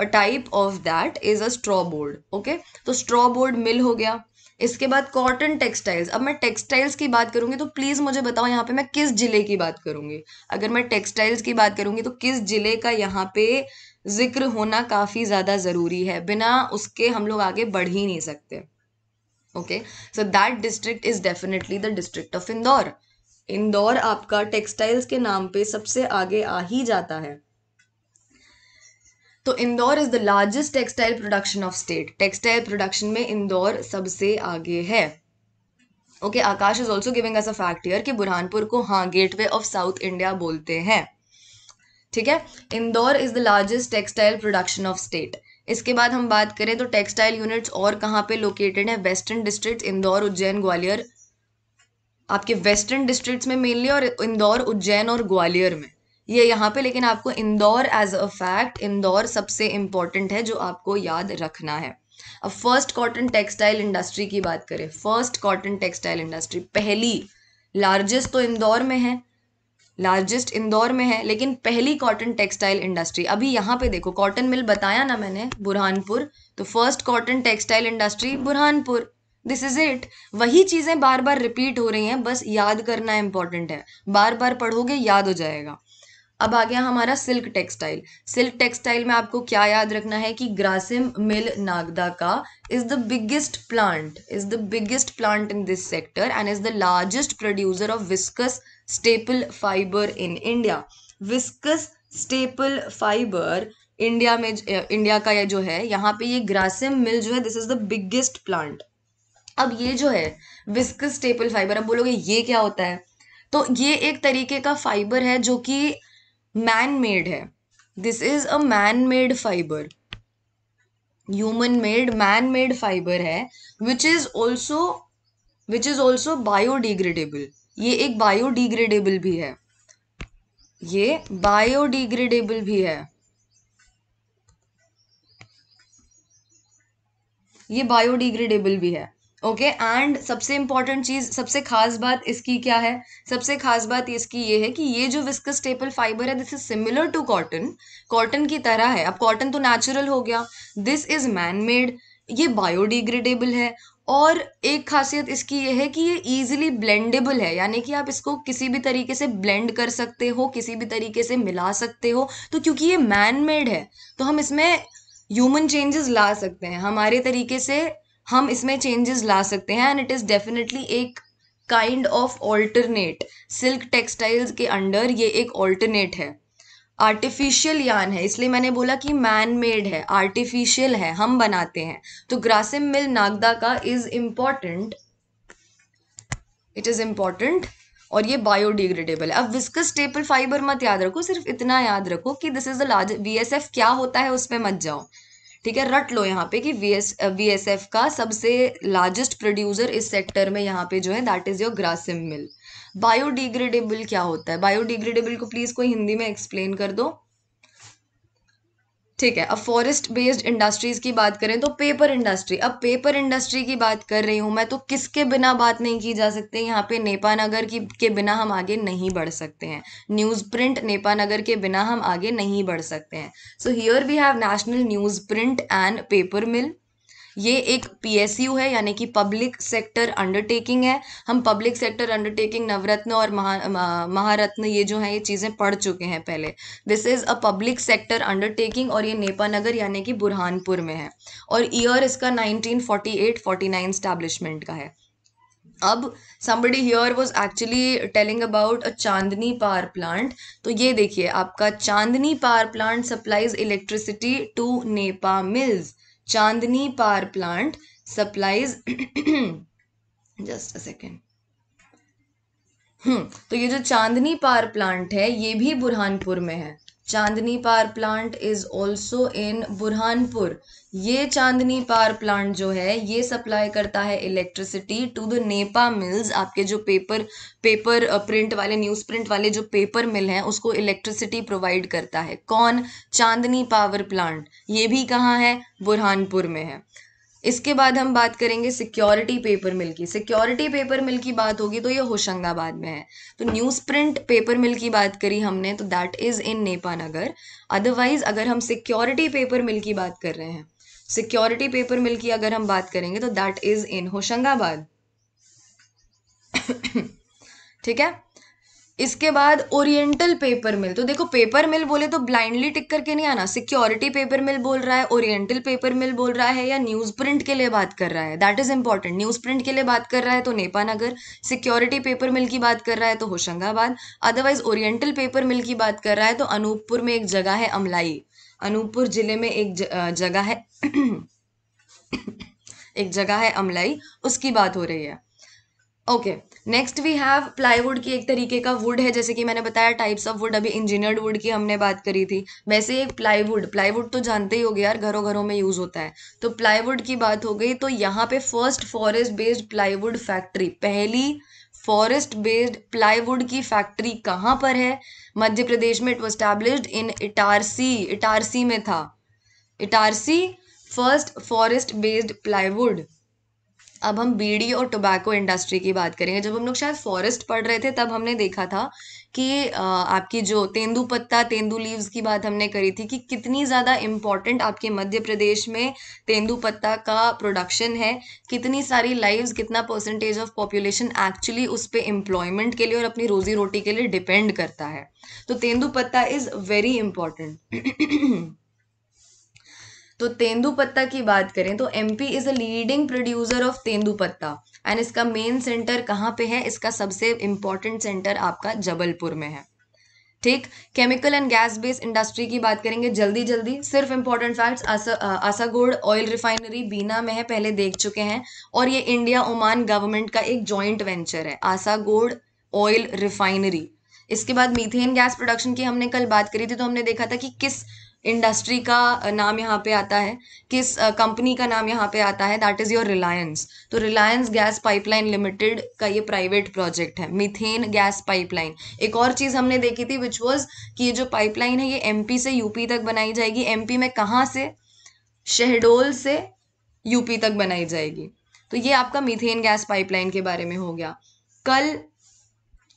a type of that is a straw board okay तो स्ट्रॉ बोर्ड मिल हो गया इसके बाद कॉटन टेक्सटाइल्स अब मैं टेक्सटाइल्स की बात करूंगी तो प्लीज़ मुझे बताओ यहाँ पे मैं किस जिले की बात करूंगी अगर मैं टेक्सटाइल्स की बात करूंगी तो किस जिले का यहाँ पे जिक्र होना काफ़ी ज़्यादा ज़रूरी है बिना उसके हम लोग आगे बढ़ ही नहीं सकते okay so that district is definitely the district of Indore Indore आपका टेक्सटाइल्स के नाम पे सबसे आगे आ ही जाता है तो Indore is the largest textile production of state textile production में इंदौर सबसे आगे है okay Akash is also giving us a fact here कि बुरहानपुर को हाँ गेटवे ऑफ साउथ इंडिया बोलते हैं ठीक है Indore is the largest textile production of state इसके बाद हम बात करें तो टेक्सटाइल यूनिट्स और कहाँ पे लोकेटेड है वेस्टर्न डिस्ट्रिक्ट इंदौर उज्जैन ग्वालियर आपके वेस्टर्न डिस्ट्रिक्ट्स में मेनली और इंदौर उज्जैन और ग्वालियर में ये यहाँ पे लेकिन आपको Indore as a fact Indore सबसे इंपॉर्टेंट है जो आपको याद रखना है अब फर्स्ट कॉटन टेक्सटाइल इंडस्ट्री की बात करें फर्स्ट कॉटन टेक्सटाइल इंडस्ट्री पहली लार्जेस्ट तो इंदौर में है लार्जेस्ट इंदौर में है लेकिन पहली कॉटन टेक्सटाइल इंडस्ट्री अभी यहाँ पे देखो कॉटन मिल बताया ना मैंने बुरहानपुर तो first cotton textile industry Burhanpur this is it वही चीज़ें बार बार रिपीट हो रही हैं बस याद करना इंपॉर्टेंट है बार बार पढ़ोगे याद हो जाएगा अब आ गया हमारा सिल्क टेक्सटाइल सिल्क टेक्सटाइल में आपको क्या याद रखना है कि ग्रासिम मिल नागदा का is the biggest plant is the biggest plant in this sector and is the largest producer of viscose staple fibre in India viscose staple fibre India में इंडिया का ये जो है यहाँ पे ये ग्रासिम मिल जो है this is the biggest plant अब ये जो है विस्कस स्टेपल फाइबर अब बोलोगे ये क्या होता है तो ये एक तरीके का फाइबर है जो कि मैन मेड है this is a man made fibre human made man made fibre है which is also which is also biodegradable ये एक बायोडिग्रेडेबल भी है ये बायोडिग्रेडेबल भी है ये बायोडिग्रेडेबल भी है ओके एंड सबसे इंपॉर्टेंट चीज़ सबसे खास बात इसकी क्या है सबसे खास बात इसकी ये है कि ये जो विस्कस स्टेपल फाइबर है this is similar to cotton cotton की तरह है अब कॉटन तो नेचुरल हो गया दिस इज मैन मेड ये बायोडिग्रेडेबल है और एक खासियत इसकी ये है कि ये इजिली ब्लेंडेबल है यानी कि आप इसको किसी भी तरीके से ब्लेंड कर सकते हो किसी भी तरीके से मिला सकते हो तो क्योंकि ये मैन मेड है तो हम इसमें ह्यूमन चेंजेस ला सकते हैं हमारे तरीके से हम इसमें चेंजेस ला सकते हैं एंड इट इज़ डेफिनेटली एक kind of alternate silk textiles के अंडर ये एक ऑल्टरनेट है आर्टिफिशियल यान है इसलिए मैंने बोला कि मैन मेड है आर्टिफिशियल है हम बनाते हैं तो ग्रासिम मिल नागदा का is important it is important और ये बायोडिग्रेडेबल है अब विस्कस स्टेपल फाइबर मत याद रखो सिर्फ इतना याद रखो कि this is the large V क्या होता है उस पर मत जाओ ठीक है रट लो यहाँ पे कि V S V S F का सबसे लार्जेस्ट प्रोड्यूसर इस सेक्टर में यहाँ पे जो है that is your Grasim mill biodegradable क्या होता है बायोडिग्रेडेबल को प्लीज़ कोई हिंदी में एक्सप्लेन कर दो ठीक है अब फॉरेस्ट बेस्ड इंडस्ट्रीज़ की बात करें तो पेपर इंडस्ट्री अब पेपर इंडस्ट्री की बात कर रही हूँ मैं तो किसके बिना बात नहीं की जा सकती यहाँ पे नेपानगर की के बिना हम आगे नहीं बढ़ सकते हैं न्यूज़ प्रिंट नेपानगर के बिना हम आगे नहीं बढ़ सकते हैं so here we have national newsprint and paper mill ये एक पीएसयू है यानी कि पब्लिक सेक्टर अंडरटेकिंग है हम पब्लिक सेक्टर अंडरटेकिंग नवरत्न और महा महारत्न ये जो है ये चीज़ें पढ़ चुके हैं पहले this is a public sector undertaking और ये नेपानगर यानी कि बुरहानपुर में है और ईयर इसका 1948 49 स्टैब्लिशमेंट का है अब somebody here was actually telling about a Chandni power plant तो ये देखिए आपका Chandni power plant supplies electricity to Nepa mills Chandni power plant supplies just a second hmm तो ये जो चांदनी पार प्लांट है ये भी बुरहानपुर में है Chandni power plant is also in Burhanpur ये चांदनी पार प्लांट जो है ये सप्लाई करता है electricity to the Nepa mills आपके जो पेपर पेपर प्रिंट वाले न्यूज़ प्रिंट वाले जो पेपर मिल हैं उसको इलेक्ट्रिसिटी प्रोवाइड करता है कौन चांदनी पावर प्लांट ये भी कहाँ है बुरहानपुर में है इसके बाद हम बात करेंगे सिक्योरिटी पेपर मिल की सिक्योरिटी पेपर मिल की बात होगी तो ये होशंगाबाद में है तो न्यूज़ प्रिंट पेपर मिल की बात करी हमने तो that is in Nepanagar otherwise अगर हम सिक्योरिटी पेपर मिल की बात कर रहे हैं सिक्योरिटी पेपर मिल की अगर हम बात करेंगे तो दैट इज़ इन होशंगाबाद ठीक है इसके बाद ओरिएंटल पेपर मिल तो देखो पेपर मिल बोले तो ब्लाइंडली टिक करके नहीं आना सिक्योरिटी पेपर मिल बोल रहा है ओरिएंटल पेपर मिल बोल रहा है या न्यूज़ प्रिंट के लिए बात कर रहा है that is important newsprint के लिए बात कर रहा है तो नेपानगर सिक्योरिटी पेपर मिल की बात कर रहा है तो Hoshangabad otherwise oriental paper mill की बात कर रहा है तो अनूपपुर में एक जगह है अमलाई अनूपपुर जिले में एक जगह है एक जगह है अमलाई उसकी बात हो रही है okay okay. Next we have plywood की एक तरीके का वुड है जैसे कि मैंने बताया टाइप्स ऑफ वुड अभी इंजीनियर्ड वुड की हमने बात करी थी वैसे एक प्लाईवुड प्लाईवुड तो जानते ही हो गए यार घरों घरों में यूज़ होता है तो प्लाईवुड की बात हो गई तो यहाँ पे first forest based plywood factory पहली फॉरेस्ट बेस्ड प्लाईवुड की फैक्ट्री कहाँ पर है मध्य प्रदेश में it was established in Itarsi Itarsi में था Itarsi first forest based plywood अब हम बीड़ी और टोबैको इंडस्ट्री की बात करेंगे जब हम लोग शायद फॉरेस्ट पढ़ रहे थे तब हमने देखा था कि आपकी जो तेंदू पत्ता तेंदू लीव्स की बात हमने करी थी कि कितनी ज़्यादा इम्पॉर्टेंट आपके मध्य प्रदेश में तेंदू पत्ता का प्रोडक्शन है कितनी सारी लाइव्स कितना परसेंटेज ऑफ पॉपुलेशन एक्चुअली उस पर एम्प्लॉयमेंट के लिए और अपनी रोजी रोटी के लिए डिपेंड करता है तो तेंदू पत्ता इज़ वेरी इम्पॉर्टेंट तो तेंदूपत्ता की बात करें तो M P is a leading producer of tendupatta and इसका मेन सेंटर कहाँ पे है इसका सबसे इंपॉर्टेंट सेंटर आपका जबलपुर में है ठीक chemical and gas based industry की बात करेंगे जल्दी जल्दी सिर्फ इंपॉर्टेंट फैक्ट्स आसा आसागोड ऑयल रिफाइनरी बीना में है पहले देख चुके हैं और ये इंडिया ओमान गवर्नमेंट का एक जॉइंट वेंचर है आसागोड ऑयल रिफाइनरी इसके बाद मीथेन गैस प्रोडक्शन की हमने कल बात करी थी तो हमने देखा था कि किस इंडस्ट्री का नाम यहाँ पे आता है किस कंपनी का नाम यहाँ पे आता है दैट इज़ योर रिलायंस तो रिलायंस गैस पाइपलाइन लिमिटेड का ये प्राइवेट प्रोजेक्ट है मिथेन गैस पाइपलाइन एक और चीज़ हमने देखी थी विच वॉज कि ये जो पाइपलाइन है ये एमपी से यूपी तक बनाई जाएगी एमपी में कहाँ से शहडोल से यूपी तक बनाई जाएगी तो ये आपका मिथेन गैस पाइपलाइन के बारे में हो गया कल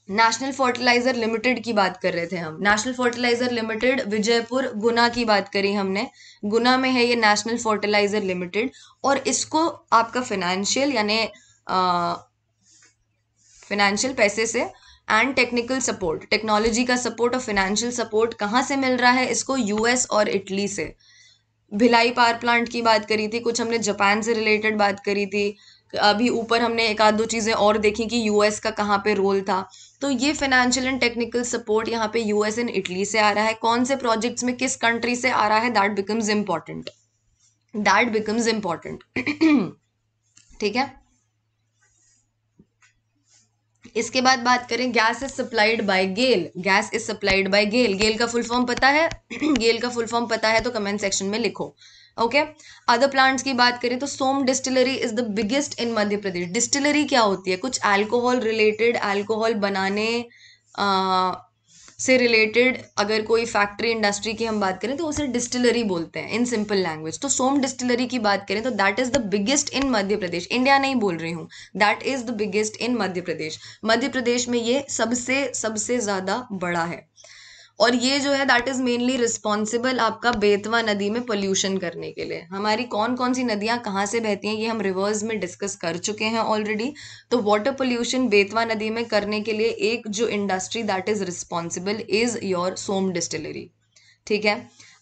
नेशनल फर्टिलाइजर लिमिटेड की बात कर रहे थे हम national fertiliser limited Vijaypur Guna की बात करी हमने गुना में है ये नेशनल फर्टिलाइजर लिमिटेड और इसको आपका फिनेंशियल यानी फिनेंशियल पैसे से एंड टेक्निकल सपोर्ट टेक्नोलॉजी का सपोर्ट और फिनेंशियल सपोर्ट कहाँ से मिल रहा है इसको यूएस और इटली से भिलाई पावर प्लांट की बात करी थी कुछ हमने जापान से रिलेटेड बात करी थी अभी ऊपर हमने एक आध दो चीज़ें और देखी कि यूएस का कहाँ पे रोल था तो ये फाइनेंशियल एंड टेक्निकल सपोर्ट यहाँ पे यूएस एंड इटली से आ रहा है कौन से प्रोजेक्ट्स में किस कंट्री से आ रहा है that becomes important that becomes important ठीक है इसके बाद बात करें gas is supplied by GAIL gas is supplied by GAIL GAIL का फुल फॉर्म पता है गेल का फुल फॉर्म पता है तो कमेंट सेक्शन में लिखो ओके अदर प्लांट्स की बात करें तो Som distillery is the biggest in Madhya Pradesh distillery क्या होती है कुछ अल्कोहल रिलेटेड अल्कोहल बनाने आ, से रिलेटेड अगर कोई फैक्ट्री इंडस्ट्री की हम बात करें तो उसे डिस्टिलरी बोलते हैं इन सिंपल लैंग्वेज तो सोम डिस्टिलरी की बात करें तो that is the biggest in Madhya Pradesh India नहीं बोल रही हूँ that is the biggest in Madhya Pradesh Madhya Pradesh में ये सबसे सबसे ज़्यादा बड़ा है और ये जो है दैट इज मेनली रिस्पॉन्सिबल आपका बेतवा नदी में पोल्यूशन करने के लिए हमारी कौन कौन सी नदियां कहाँ से बहती हैं ये हम रिवर्स में डिस्कस कर चुके हैं ऑलरेडी तो वाटर पोल्यूशन बेतवा नदी में करने के लिए एक जो industry that is responsible is your Som distillery ठीक है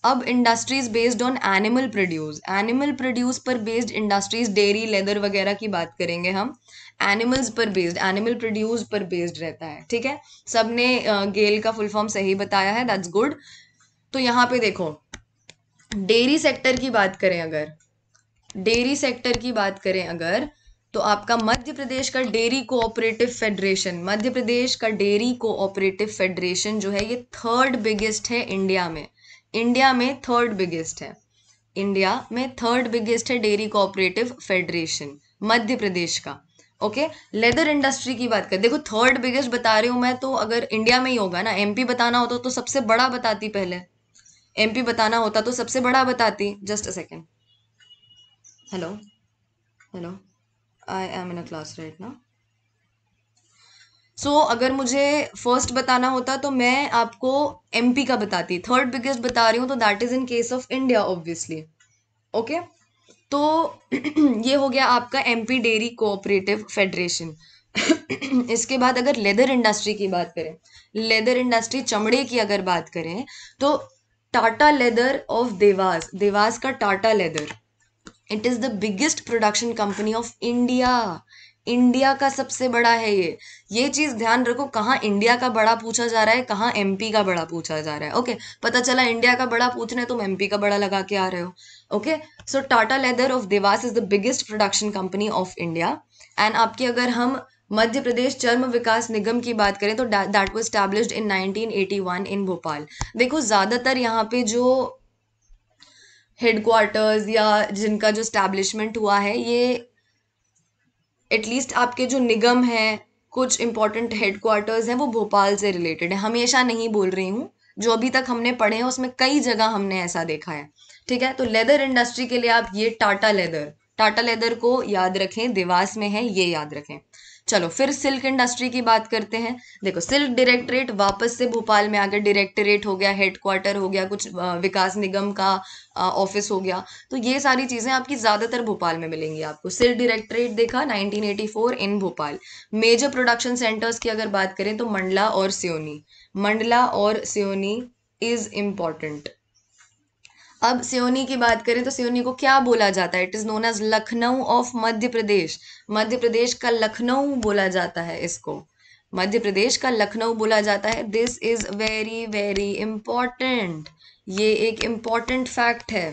अब industries based on animal produce animal produce पर बेस्ड इंडस्ट्रीज डेयरी लेदर वगैरह की बात करेंगे हम एनिमल्स पर बेस्ड एनिमल प्रोड्यूस पर बेस्ड रहता है ठीक है सबने गेल का फुल फॉर्म सही बताया है दैट्स गुड तो यहाँ पे देखो डेयरी सेक्टर की बात करें अगर डेयरी सेक्टर की बात करें अगर तो आपका मध्य प्रदेश का dairy cooperative federation Madhya Pradesh का डेयरी कोऑपरेटिव फेडरेशन जो है ये थर्ड बिगेस्ट है इंडिया में इंडिया में थर्ड बिगेस्ट है इंडिया में थर्ड बिगेस्ट है dairy cooperative federation Madhya Pradesh का ओके लेदर इंडस्ट्री की बात करें देखो थर्ड बिगेस्ट बता रही हूँ मैं तो अगर इंडिया में ही होगा ना एमपी बताना होता तो सबसे बड़ा बताती पहले एमपी बताना होता तो सबसे बड़ा बताती just a second hello hello I am in a class right ना सो so, अगर मुझे फर्स्ट बताना होता तो मैं आपको एमपी का बताती थर्ड बिगेस्ट बता रही हूँ तो that is in case of India obviously okay तो ये हो गया आपका M P dairy cooperative federation इसके बाद अगर लेदर इंडस्ट्री की बात करें लेदर इंडस्ट्री चमड़े की अगर बात करें तो टाटा लेदर ऑफ देवास देवास का Tata leather it is the biggest production company of India India का सबसे बड़ा है ये ये चीज़ ध्यान रखो कहाँ इंडिया का बड़ा पूछा जा रहा है कहाँ एमपी का बड़ा पूछा जा रहा है ओके पता चला इंडिया का बड़ा पूछ रहे हैं तुम एमपी का बड़ा लगा के आ रहे हो okay so Tata leather of Dewas is the biggest production company of India and आपकी अगर हम मध्य प्रदेश चर्म विकास निगम की बात करें तो that was establish in 1981 in Bhopal देखो ज़्यादातर यहाँ पे जो हेडक्वार्टर्स या जिनका जो स्टैब्लिशमेंट हुआ है ये एटलीस्ट आपके जो निगम हैं कुछ इंपॉर्टेंट हेडक्वार्टर्स हैं वो भोपाल से रिलेटेड है हमेशा नहीं बोल रही हूँ जो अभी तक हमने पढ़े हैं उसमें कई जगह हमने ऐसा देखा है ठीक है तो लेदर इंडस्ट्री के लिए आप ये टाटा लेदर टाटा लेदर को याद रखें देवास में है ये याद रखें चलो फिर सिल्क इंडस्ट्री की बात करते हैं देखो सिल्क डायरेक्टरेट वापस से भोपाल में आकर डायरेक्टरेट हो गया हेडक्वार्टर हो गया कुछ विकास निगम का ऑफिस हो गया तो ये सारी चीज़ें आपकी ज़्यादातर भोपाल में मिलेंगी आपको सिल्क डायरेक्टरेट देखा 1984 in Bhopal major production centres की अगर बात करें तो मंडला और सियोनी मंडला और सियोनी इज़ इम्पॉर्टेंट अब सियोनी की बात करें तो सियोनी को क्या बोला जाता है it is known as Lucknow of Madhya Pradesh Madhya Pradesh का लखनऊ बोला जाता है इसको मध्य प्रदेश का लखनऊ बोला जाता है this is very very important ये एक इम्पॉर्टेंट फैक्ट है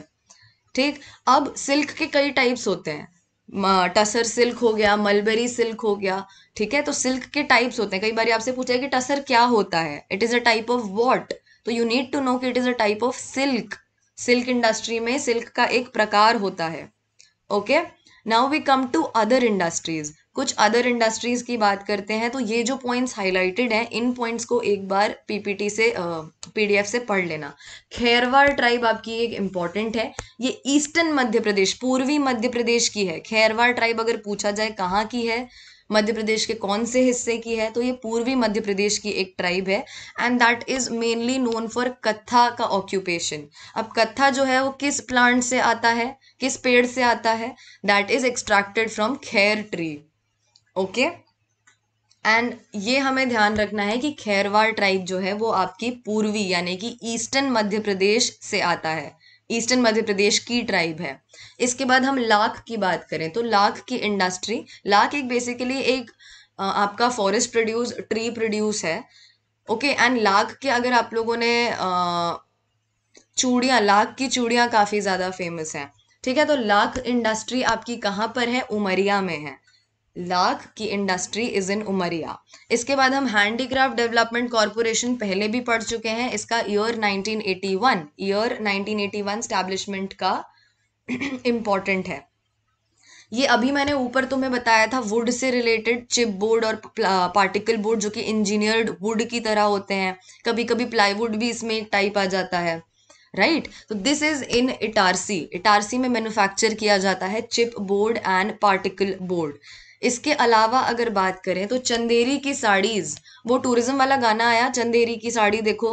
ठीक अब सिल्क के कई टाइप्स होते हैं टसर सिल्क हो गया मलबेरी सिल्क हो गया ठीक है तो सिल्क के टाइप्स होते हैं कई बार आपसे पूछा है कि टसर क्या होता है it is a type of what तो यू नीड टू नो कि it is a type of silk silk industry में सिल्क का एक प्रकार होता है okay now we come to other industries कुछ अदर इंडस्ट्रीज की बात करते हैं तो ये जो पॉइंट्स हाईलाइटेड हैं इन पॉइंट्स को एक बार पीपीटी से पीडीएफ से पढ़ लेना खैरवाड़ ट्राइब आपकी एक इंपॉर्टेंट है ये ईस्टर्न मध्य प्रदेश पूर्वी मध्य प्रदेश की है खैरवाड़ ट्राइब अगर पूछा जाए कहाँ की है मध्य प्रदेश के कौन से हिस्से की है तो ये पूर्वी मध्य प्रदेश की एक ट्राइब है and that is mainly known for kattha का ऑक्यूपेशन अब कत्था जो है वो किस प्लांट से आता है किस पेड़ से आता है that is extracted from khair tree okay and ये हमें ध्यान रखना है कि खैरवार ट्राइब जो है वो आपकी पूर्वी यानी कि ईस्टर्न मध्य प्रदेश से आता है ईस्टर्न मध्य प्रदेश की ट्राइब है इसके बाद हम लाख की बात करें तो लाख की इंडस्ट्री लाख एक बेसिकली एक आपका फॉरेस्ट प्रोड्यूस ट्री प्रोड्यूस है ओके एंड लाख के अगर आप लोगों ने चूड़ियाँ लाख की चूड़ियाँ काफ़ी ज़्यादा फेमस हैं ठीक है तो लाख इंडस्ट्री आपकी कहाँ पर है उमरिया में है लाख की इंडस्ट्री इज़ इन उमरिया इसके बाद हम हैंडीक्राफ्ट डेवलपमेंट कॉरपोरेशन पहले भी पढ़ चुके हैं इसका ईयर 1981 ईयर 1981 एस्टैब्लिशमेंट का इम्पॉर्टेंट है ये अभी मैंने ऊपर तुम्हें बताया था वुड से रिलेटेड चिप बोर्ड और पार्टिकल बोर्ड जो कि इंजीनियर्ड वुड की तरह होते हैं कभी कभी प्लाईवुड भी इसमें एक टाइप आ जाता है राइट तो this is in Itarsi Itarsi में मैन्युफैक्चर किया जाता है chip board and particle board इसके अलावा अगर बात करें तो चंदेरी की साड़ीज़ वो टूरिज़्म वाला गाना आया चंदेरी की साड़ी देखो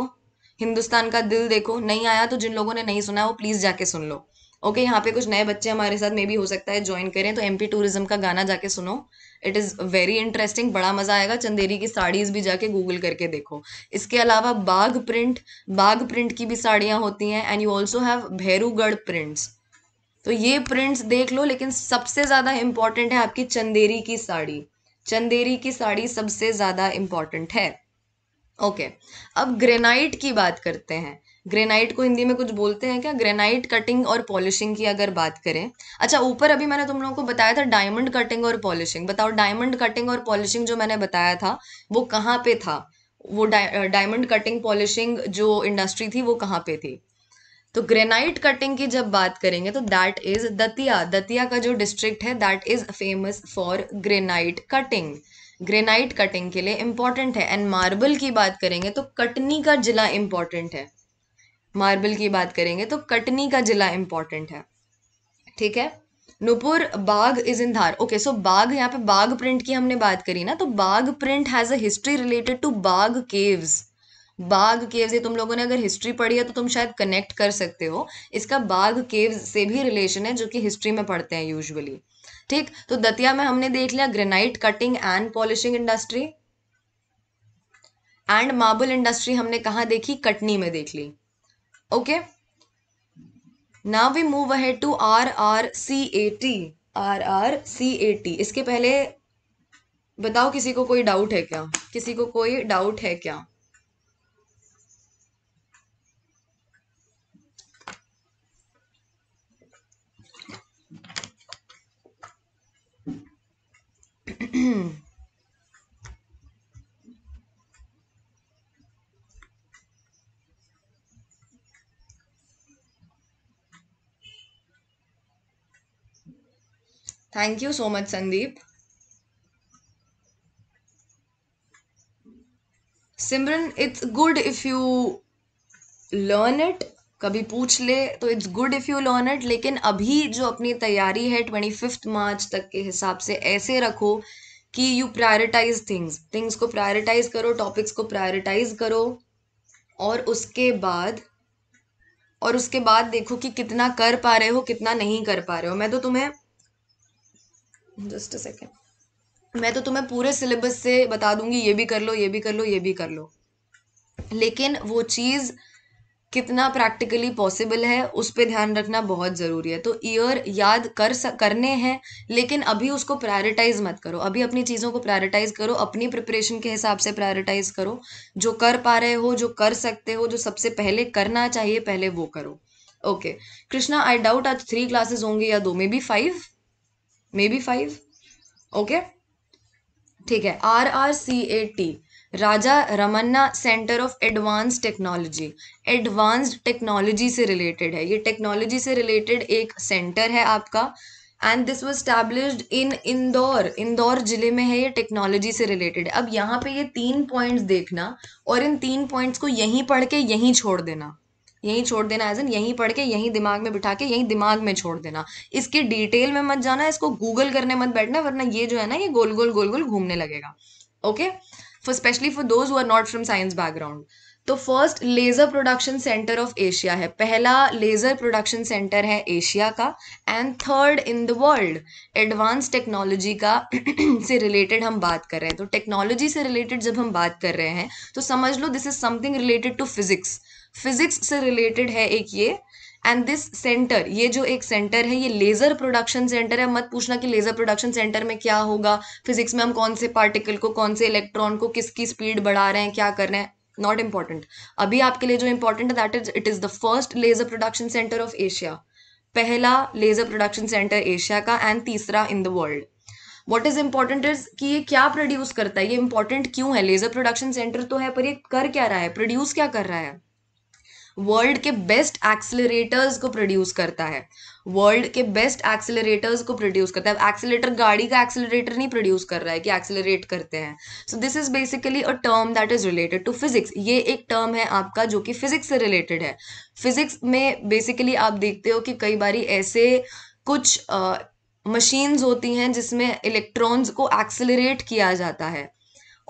हिंदुस्तान का दिल देखो नहीं आया तो जिन लोगों ने नहीं सुना वो प्लीज़ जाके सुन लो ओके यहाँ पे कुछ नए बच्चे हमारे साथ मे भी हो सकता है ज्वाइन करें तो एमपी टूरिज्म का गाना जाके सुनो इट इज़ वेरी इंटरेस्टिंग बड़ा मज़ा आएगा चंदेरी की साड़ीज़ भी जाके गूगल करके देखो इसके अलावा बाघ प्रिंट बाघ प्रिंट की भी साड़ियाँ होती हैं and you also have Bhairugarh prints तो ये प्रिंट्स देख लो लेकिन सबसे ज़्यादा इंपॉर्टेंट है आपकी चंदेरी की साड़ी चंदेरी की साड़ी सबसे ज़्यादा इंपॉर्टेंट है ओके okay. अब ग्रेनाइट की बात करते हैं ग्रेनाइट को हिंदी में कुछ बोलते हैं क्या ग्रेनाइट कटिंग और पॉलिशिंग की अगर बात करें अच्छा ऊपर अभी मैंने तुम लोगों को बताया था डायमंड कटिंग और पॉलिशिंग बताओ डायमंड कटिंग और पॉलिशिंग जो मैंने बताया था वो कहाँ पे था वो डायमंड कटिंग पॉलिशिंग जो इंडस्ट्री थी वो कहाँ पे थी तो ग्रेनाइट कटिंग की जब बात करेंगे तो दैट इज दतिया दतिया का जो डिस्ट्रिक्ट है that is famous for granite cutting granite cutting के लिए इंपॉर्टेंट है एंड मार्बल की बात करेंगे तो कटनी का जिला इंपॉर्टेंट है मार्बल की बात करेंगे तो कटनी का जिला इंपॉर्टेंट है ठीक है नुपुर बाघ is in Dhar okay so बाघ यहाँ पे बाघ प्रिंट की हमने बात करी ना तो Bagh print has a history related to Bagh caves Bagh caves ये तुम लोगों ने अगर हिस्ट्री पढ़ी है तो तुम शायद कनेक्ट कर सकते हो इसका बाघ केव्स से भी रिलेशन है जो कि हिस्ट्री में पढ़ते हैं यूजुअली ठीक तो दतिया में हमने देख लिया granite cutting and polishing industry and marble industry हमने कहा देखी कटनी में देख ली okay now we move ahead to R R C A T R R C A T इसके पहले बताओ किसी को कोई डाउट है क्या किसी को कोई डाउट है क्या Thank you so much, Sandeep. Simran, it's good if you learn it कभी पूछ ले तो it's good if you learn it लेकिन अभी जो अपनी तैयारी है ट्वेंटी फिफ्थ मार्च तक के हिसाब से ऐसे रखो कि यू प्रायोरिटाइज थिंग्स थिंग्स को प्रायोरिटाइज करो टॉपिक्स को प्रायोरिटाइज करो और उसके बाद और उसके बाद देखो कि कितना कर पा रहे हो कितना नहीं कर पा रहे हो मैं तो तुम्हें जस्ट अ सेकेंड मैं तो तुम्हें पूरे सिलेबस से बता दूंगी ये भी कर लो ये भी कर लो ये भी कर लो लेकिन वो चीज़ कितना प्रैक्टिकली पॉसिबल है उस पर ध्यान रखना बहुत ज़रूरी है तो ईयर याद कर सक करने हैं लेकिन अभी उसको प्रायोरिटाइज मत करो अभी अपनी चीज़ों को प्रायोरिटाइज करो अपनी प्रिपरेशन के हिसाब से प्रायोरिटाइज करो जो कर पा रहे हो जो कर सकते हो जो सबसे पहले करना चाहिए पहले वो करो ओके कृष्णा आई डाउट आज थ्री क्लासेस होंगे या दो maybe five maybe five okay ठीक है R R C A T Raja Ramanna centre of advance technology advanced technology से रिलेटेड है ये टेक्नोलॉजी से रिलेटेड एक सेंटर है आपका and this was established in Indore Indore जिले में है ये टेक्नोलॉजी से रिलेटेड अब यहाँ पे ये तीन पॉइंट्स देखना और इन तीन पॉइंट्स को यहीं पढ़ के यहीं छोड़ देना यहीं छोड़ देना एज एन यहीं पढ़ के यहीं दिमाग में बिठा के यहीं दिमाग में छोड़ देना इसकी डिटेल में मत जाना इसको गूगल करने मत बैठना वरना ये जो है ना ये गोल गोल गोल गोल घूमने लगेगा okay okay? For specially for those who are not from science तो first laser production centre of Asia है पहला लेज़र प्रोडक्शन सेंटर है एशिया का and third in the world advance technology का से रिलेटेड हम बात कर रहे हैं तो टेक्नोलॉजी से रिलेटेड जब हम बात कर रहे हैं तो समझ लो this is something related to physics physics से रिलेटेड है एक ये एंड दिस सेंटर ये जो एक सेंटर है ये लेज़र प्रोडक्शन सेंटर है मत पूछना कि लेज़र प्रोडक्शन सेंटर में क्या होगा फिजिक्स में हम कौन से पार्टिकल को कौन से इलेक्ट्रॉन को किसकी स्पीड बढ़ा रहे हैं क्या कर रहे हैं नॉट इम्पॉर्टेंट अभी आपके लिए जो इम्पॉर्टेंट है that is it is the first laser production centre of Asia पहला लेज़र प्रोडक्शन सेंटर एशिया का एंड तीसरा in the world what is important is कि ये क्या प्रोड्यूस करता है ये इंपॉर्टेंट क्यों है लेजर प्रोडक्शन सेंटर तो है पर ये कर क्या रहा है प्रोड्यूस क्या कर रहा है वर्ल्ड के बेस्ट एक्सिलरेटर्स को प्रोड्यूस करता है वर्ल्ड के बेस्ट एक्सिलरेटर्स को प्रोड्यूस करता है एक्सिलेटर गाड़ी का एक्सिलरेटर नहीं प्रोड्यूस कर रहा है कि एक्सिलरेट करते हैं so this is basically a term that is related to physics ये एक टर्म है आपका जो कि फिजिक्स से रिलेटेड है फिजिक्स में बेसिकली आप देखते हो कि कई बार ऐसे कुछ मशीन्स uh, होती हैं जिसमें इलेक्ट्रॉन्स को एक्सिलरेट किया जाता है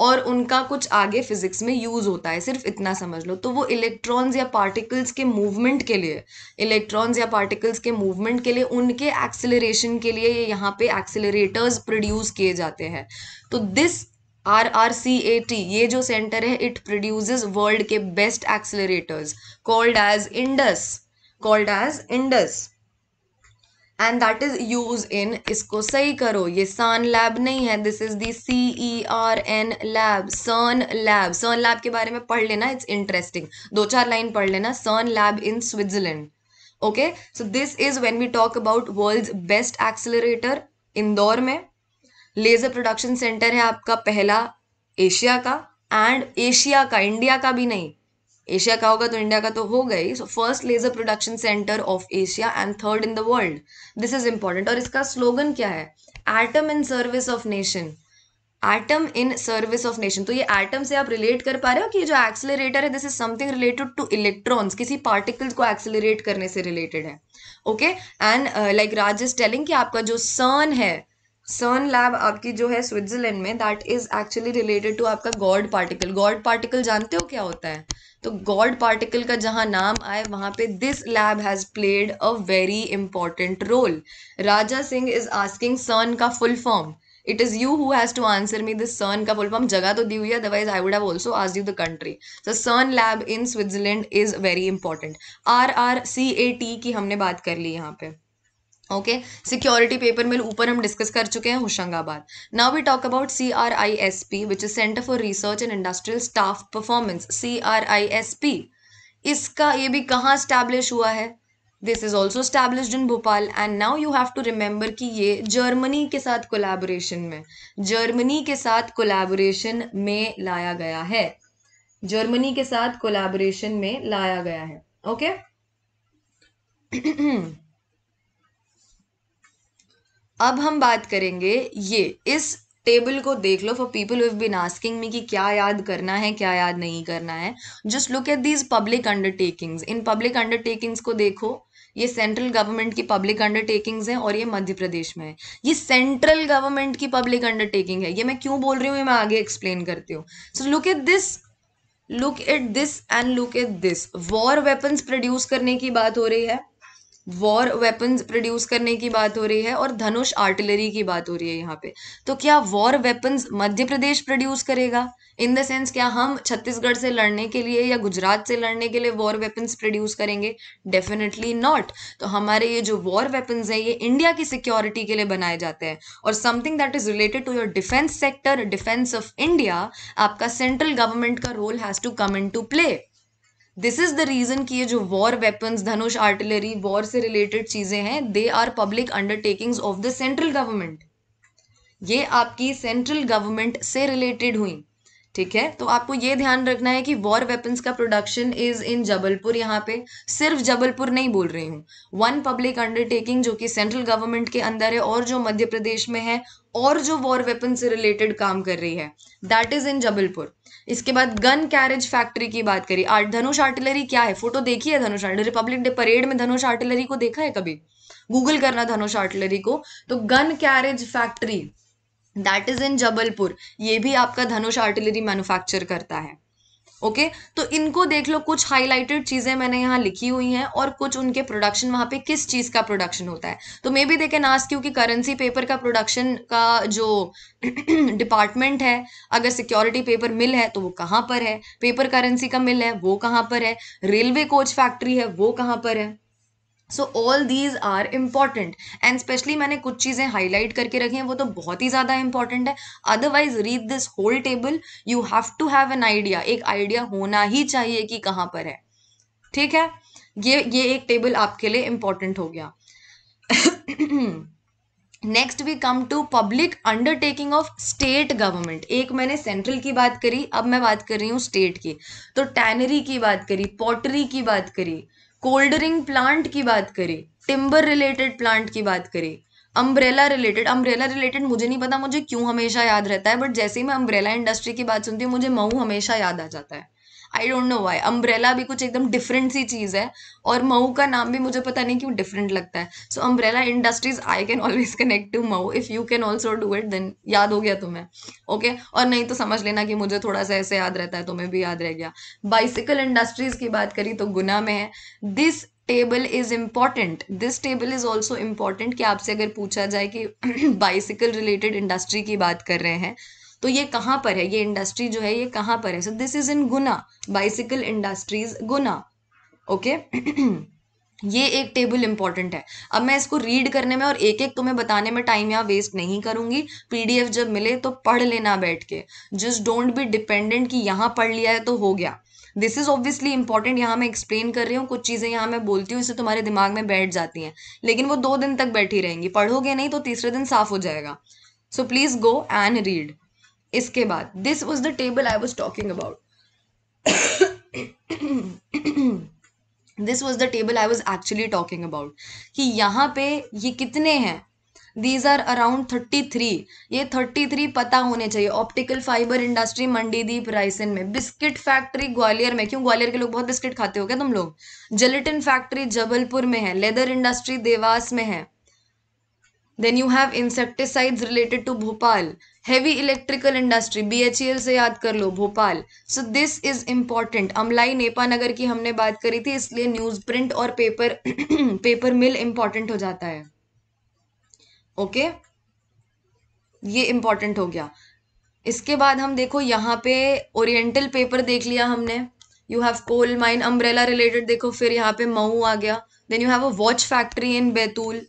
और उनका कुछ आगे फिजिक्स में यूज़ होता है सिर्फ इतना समझ लो तो वो इलेक्ट्रॉन्स या पार्टिकल्स के मूवमेंट के लिए इलेक्ट्रॉन्स या पार्टिकल्स के मूवमेंट के लिए उनके एक्सिलरेशन के लिए ये यहाँ पे एक्सिलरेटर्स प्रोड्यूस किए जाते हैं तो this R R C A T ये जो सेंटर है इट प्रोड्यूज वर्ल्ड के best accelerators called as Indus called as Indus and that is use in इसको सही करो ये सन लैब नहीं है this is the C E R N lab CERN lab CERN lab के बारे में पढ़ लेना इट्स इंटरेस्टिंग दो चार लाइन पढ़ लेना CERN lab in Switzerland okay so this is when we talk about world best accelerator Indore में लेजर प्रोडक्शन सेंटर है आपका पहला एशिया का एंड एशिया का इंडिया का भी नहीं एशिया का होगा तो इंडिया का तो होगा ही so first laser production centre of Asia and third in the world this is important और इसका स्लोगन क्या है atom in service of nation atom in service of nation तो ये एटम से आप रिलेट कर पा रहे हो कि जो एक्सेलरेटर है this is something related to electrons किसी पार्टिकल्स को एक्सेलरेट करने से रिलेटेड है okay and like Raj is telling कि आपका जो सन है सर्न लैब आपकी जो है स्विट्जरलैंड में that is actually related to आपका गॉड पार्टिकल गॉड पार्टिकल जानते हो क्या होता है तो गॉड पार्टिकल का जहाँ नाम आए वहाँ पे this lab has played a very important role Raja Singh is asking CERN का full form it is you who has to answer me this CERN का फुल फॉर्म जगह तो दी हुई है otherwise I would have also आज you the country so CERN lab in Switzerland is very important R R C A T की हमने बात कर ली यहाँ पे ओके सिक्योरिटी पेपर मिल ऊपर हम डिस्कस कर चुके हैं Hoshangabad now we talk about C R I S P which is centre for research and industrial staff performance C R I S P इसका ये भी कहाँ स्टैब्लिश हुआ है this is also establish in Bhopal and now you have to remember कि ये जर्मनी के साथ कोलैबोरेशन में जर्मनी के साथ कोलेबोरेशन में लाया गया है जर्मनी के साथ कोलैबोरेशन में लाया गया है ओके okay? अब हम बात करेंगे ये इस टेबल को देख लो for people have been asking me कि क्या याद करना है क्या याद नहीं करना है just look at these public undertakings इन पब्लिक अंडरटेकिंग्स को देखो ये सेंट्रल गवर्नमेंट की पब्लिक अंडरटेकिंग्स हैं और ये मध्य प्रदेश में है ये सेंट्रल गवर्नमेंट की पब्लिक अंडरटेकिंग है ये मैं क्यों बोल रही हूँ ये मैं आगे एक्सप्लेन करती हूँ so look at this look at this and look at this war weapons produce करने की बात हो रही है वॉर वेपन्स प्रोड्यूस करने की बात हो रही है और धनुष आर्टिलरी की बात हो रही है यहाँ पे तो क्या war weapons Madhya Pradesh produce करेगा इन द सेंस क्या हम छत्तीसगढ़ से लड़ने के लिए या गुजरात से लड़ने के लिए वॉर वेपन्स प्रोड्यूस करेंगे डेफिनेटली नॉट तो हमारे ये जो वॉर वेपन्स हैं ये इंडिया की सिक्योरिटी के लिए बनाए जाते हैं और something that is related to your defence sector defence of India आपका सेंट्रल गवर्नमेंट का role has to come into play this is the reason कि ये जो war weapons Dhanush artillery war से रिलेटेड चीज़ें हैं they are public undertakings of the central government ये आपकी सेंट्रल गवर्नमेंट से रिलेटेड हुई ठीक है तो आपको ये ध्यान रखना है कि वॉर वेपन्स का प्रोडक्शन इज इन जबलपुर यहाँ पे सिर्फ जबलपुर नहीं बोल रही हूँ वन पब्लिक अंडरटेकिंग जो कि सेंट्रल गवर्नमेंट के अंदर है और जो मध्य प्रदेश में है और जो वॉर वेपन से रिलेटेड काम कर रही है दैट इज इन जबलपुर इसके बाद गन कैरेज फैक्ट्री की बात करी आर्ट धनुष आर्टिलरी क्या है फोटो देखी है Dhanush artillery Republic Day parade में धनुष आर्टिलरी को देखा है कभी गूगल करना धनुष आर्टिलरी को तो gun carriage factory that is in Jabalpur ये भी आपका धनुष आर्टिलरी मैन्युफैक्चर करता है ओके okay? तो इनको देख लो कुछ हाईलाइटेड चीज़ें मैंने यहाँ लिखी हुई हैं और कुछ उनके प्रोडक्शन वहां पे किस चीज़ का प्रोडक्शन होता है तो मे भी देखे नास्क क्योंकि करेंसी पेपर का प्रोडक्शन का जो डिपार्टमेंट है अगर सिक्योरिटी पेपर मिल है तो वो कहाँ पर है पेपर करेंसी का मिल है वो कहाँ पर है रेलवे कोच फैक्ट्री है वो कहाँ पर है so all these are important and specially मैंने कुछ चीज़ें हाईलाइट करके रखी हैं वो तो बहुत ही ज़्यादा इंपॉर्टेंट है otherwise read this whole table you have to have an idea एक आइडिया होना ही चाहिए कि कहाँ पर है ठीक है ये ये एक टेबल आपके लिए इम्पॉर्टेंट हो गया next we come to public undertaking of state government एक मैंने सेंट्रल की बात करी अब मैं बात कर रही हूँ स्टेट की तो टैनरी की बात करी पॉटरी की बात करी कोल्डरिंग प्लांट की बात करें टिम्बर रिलेटेड प्लांट की बात करें अम्ब्रेला रिलेटेड अम्ब्रेला रिलेटेड मुझे नहीं पता मुझे क्यों हमेशा याद रहता है बट जैसे ही मैं अम्ब्रेला इंडस्ट्री की बात सुनती हूँ मुझे मऊ हमेशा याद आ जाता है I don't know why umbrella भी कुछ एकदम डिफरेंट सी चीज़ है और मऊ का नाम भी मुझे पता नहीं क्यों डिफरेंट लगता है so umbrella industries I can always connect to Mhow if you can also do it then याद हो गया तुम्हें ओके okay? और नहीं तो समझ लेना कि मुझे थोड़ा सा ऐसे याद रहता है तुम्हें तो भी याद रह गया बाइसिकल इंडस्ट्रीज की बात करी तो गुना में है this table is important this table is also important कि आपसे अगर पूछा जाए कि बाइसिकल रिलेटेड इंडस्ट्री की बात कर रहे हैं तो ये कहाँ पर है ये इंडस्ट्री जो है ये कहाँ पर है so this is in Guna bicycle industries Guna okay ये एक टेबल इंपॉर्टेंट है अब मैं इसको रीड करने में और एक एक तुम्हें बताने में टाइम यहाँ वेस्ट नहीं करूंगी पीडीएफ जब मिले तो पढ़ लेना बैठ के जस्ट डोंट बी डिपेंडेंट कि यहाँ पढ़ लिया है तो हो गया दिस इज ऑब्वियसली इंपॉर्टेंट यहाँ मैं एक्सप्लेन कर रही हूँ कुछ चीज़ें यहाँ मैं बोलती हूँ इससे तुम्हारे दिमाग में बैठ जाती हैं लेकिन वो दो दिन तक बैठी रहेंगी पढ़ोगे नहीं तो तीसरे दिन साफ हो जाएगा so please go and read इसके बाद this was the table I was talking about this was the table I was actually talking about कि यहाँ पे ये कितने हैं these are around thirty three ये थर्टी थ्री पता होने चाहिए optical fibre industry Mandideep Raisen में बिस्किट फैक्ट्री ग्वालियर में क्यों ग्वालियर के लोग बहुत बिस्किट खाते हो क्या तुम लोग जेलेटिन फैक्ट्री जबलपुर में है लेदर इंडस्ट्री देवास में है then you have insecticides related to Bhopal heavy electrical industry B से याद कर लो Bhopal so this is important Amlai Nepa Nagar की हमने बात करी थी इसलिए न्यूज प्रिंट और पेपर पेपर मिल इम्पॉर्टेंट हो जाता है ओके okay? ये इंपॉर्टेंट हो गया इसके बाद हम देखो यहाँ पे ओरिएंटल पेपर देख लिया हमने you have coal mine umbrella related देखो फिर यहाँ पे मऊ आ गया then you have a watch factory in Betul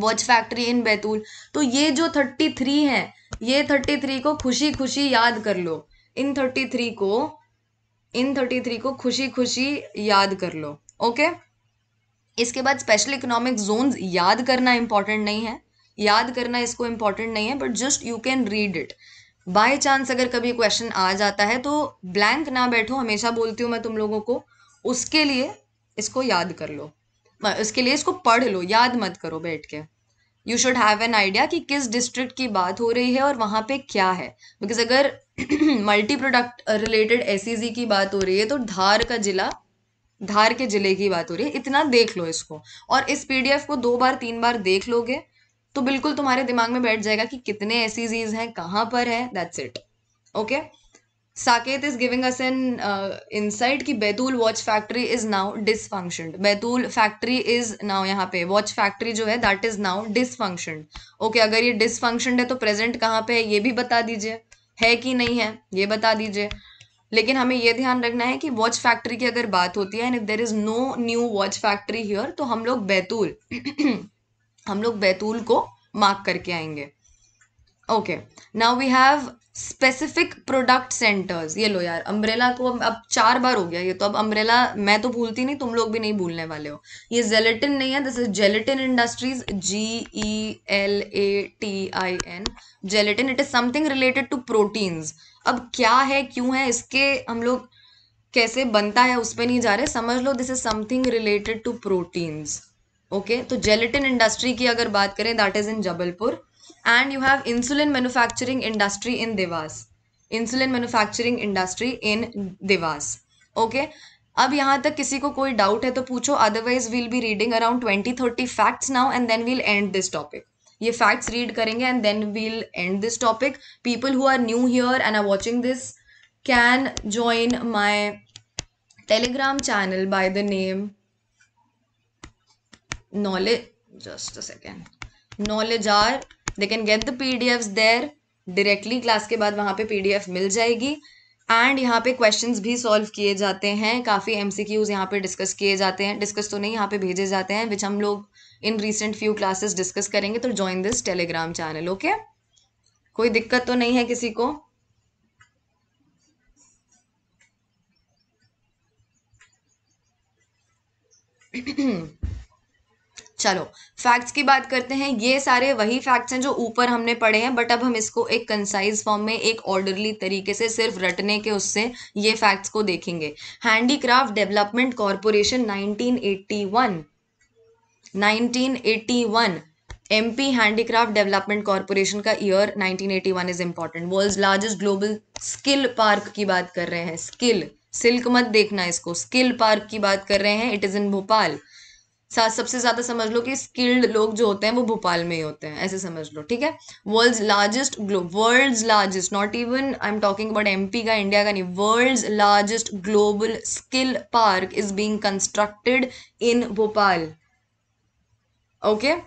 watch factory in Betul तो ये जो थर्टी थ्री है ये थर्टी थ्री को खुशी खुशी याद कर लो इन थर्टी थ्री को इन थर्टी थ्री को खुशी खुशी याद कर लो ओके इसके बाद स्पेशल इकोनॉमिक जोन याद करना इंपॉर्टेंट नहीं है याद करना इसको इंपॉर्टेंट नहीं है but just you can read it by chance अगर कभी क्वेश्चन आ जाता है तो ब्लैंक ना बैठो हमेशा बोलती हूँ मैं तुम लोगों को उसके लिए इसको याद कर लो उसके लिए इसको पढ़ लो याद मत करो बैठ के you should have an idea कि किस डिस्ट्रिक्ट की बात हो रही है और वहाँ पे क्या है बिकॉज अगर मल्टी प्रोडक्ट रिलेटेड एस की बात हो रही है तो धार का जिला धार के जिले की बात हो रही है इतना देख लो इसको और इस पी को दो बार तीन बार देख लोगे तो बिल्कुल तुम्हारे दिमाग में बैठ जाएगा कि कितने एस e हैं कहाँ पर है that's it okay Saket is giving us an insight कि Betul watch factory is now dysfunction Betul factory is now यहाँ पे वॉच फैक्ट्री जो है that is now dysfunction okay अगर ये डिसफंक्शन है तो प्रेजेंट कहाँ पे है ये भी बता दीजिए है कि नहीं है ये बता दीजिए लेकिन हमें ये ध्यान रखना है कि वॉच फैक्ट्री की अगर बात होती है and if there is no new watch factory here तो हम लोग बैतूल हम लोग बैतूल को मार्क करके आएंगे okay now we have specific product centres ये लो यार अम्ब्रेला को अब चार बार हो गया ये तो अब अम्ब्रेला मैं तो भूलती नहीं तुम लोग भी नहीं भूलने वाले हो ये जेलेटिन नहीं है this is gelatin industries G E L A T I N gelatin it is something related to proteins अब क्या है क्यों है इसके हम लोग कैसे बनता है उस पर नहीं जा रहे समझ लो this is something related to proteins okay तो जेलेटिन इंडस्ट्री की अगर बात करें that is in Jabalpur and you have insulin manufacturing industry in Devas. Insulin manufacturing industry in Devas. Okay. अब यहाँ तक किसी को कोई डाउट है तो पूछो otherwise we'll be reading around twenty thirty facts now and then we'll end this topic ये फैक्ट्स रीड करेंगे and then we'll end this topic people who are new here and are watching this can join my Telegram channel by the name knowledge just a second knowledge are they can get the P D F there directly class के बाद वहाँ पे पी मिल जाएगी एंड यहाँ पे क्वेश्चंस भी सॉल्व किए जाते हैं काफ़ी एम सी क्यूज़ यहाँ पर डिस्कस किए जाते हैं डिस्कस तो नहीं यहाँ पे भेजे जाते हैं विच हम लोग in recent few classes discuss करेंगे तो join this Telegram channel okay कोई दिक्कत तो नहीं है किसी को चलो फैक्ट्स की बात करते हैं ये सारे वही फैक्ट्स हैं जो ऊपर हमने पढ़े हैं बट अब हम इसको एक कंसाइज फॉर्म में एक ऑर्डरली तरीके से सिर्फ रटने के उससे ये फैक्ट्स को देखेंगे handicraft development corporation 1981 1981 MP handicraft development corporation का year 1981 is important world largest global skill park की बात कर रहे हैं स्किल सिल्क मत देखना इसको स्किल पार्क की बात कर रहे हैं इट इज़ इन भोपाल सबसे ज़्यादा समझ लो कि स्किल्ड लोग जो होते हैं वो भोपाल में ही होते हैं ऐसे समझ लो ठीक है world largest world largest not even I am talking about MP का इंडिया का नहीं world largest global skill park is being constructed in Bhopal okay okay?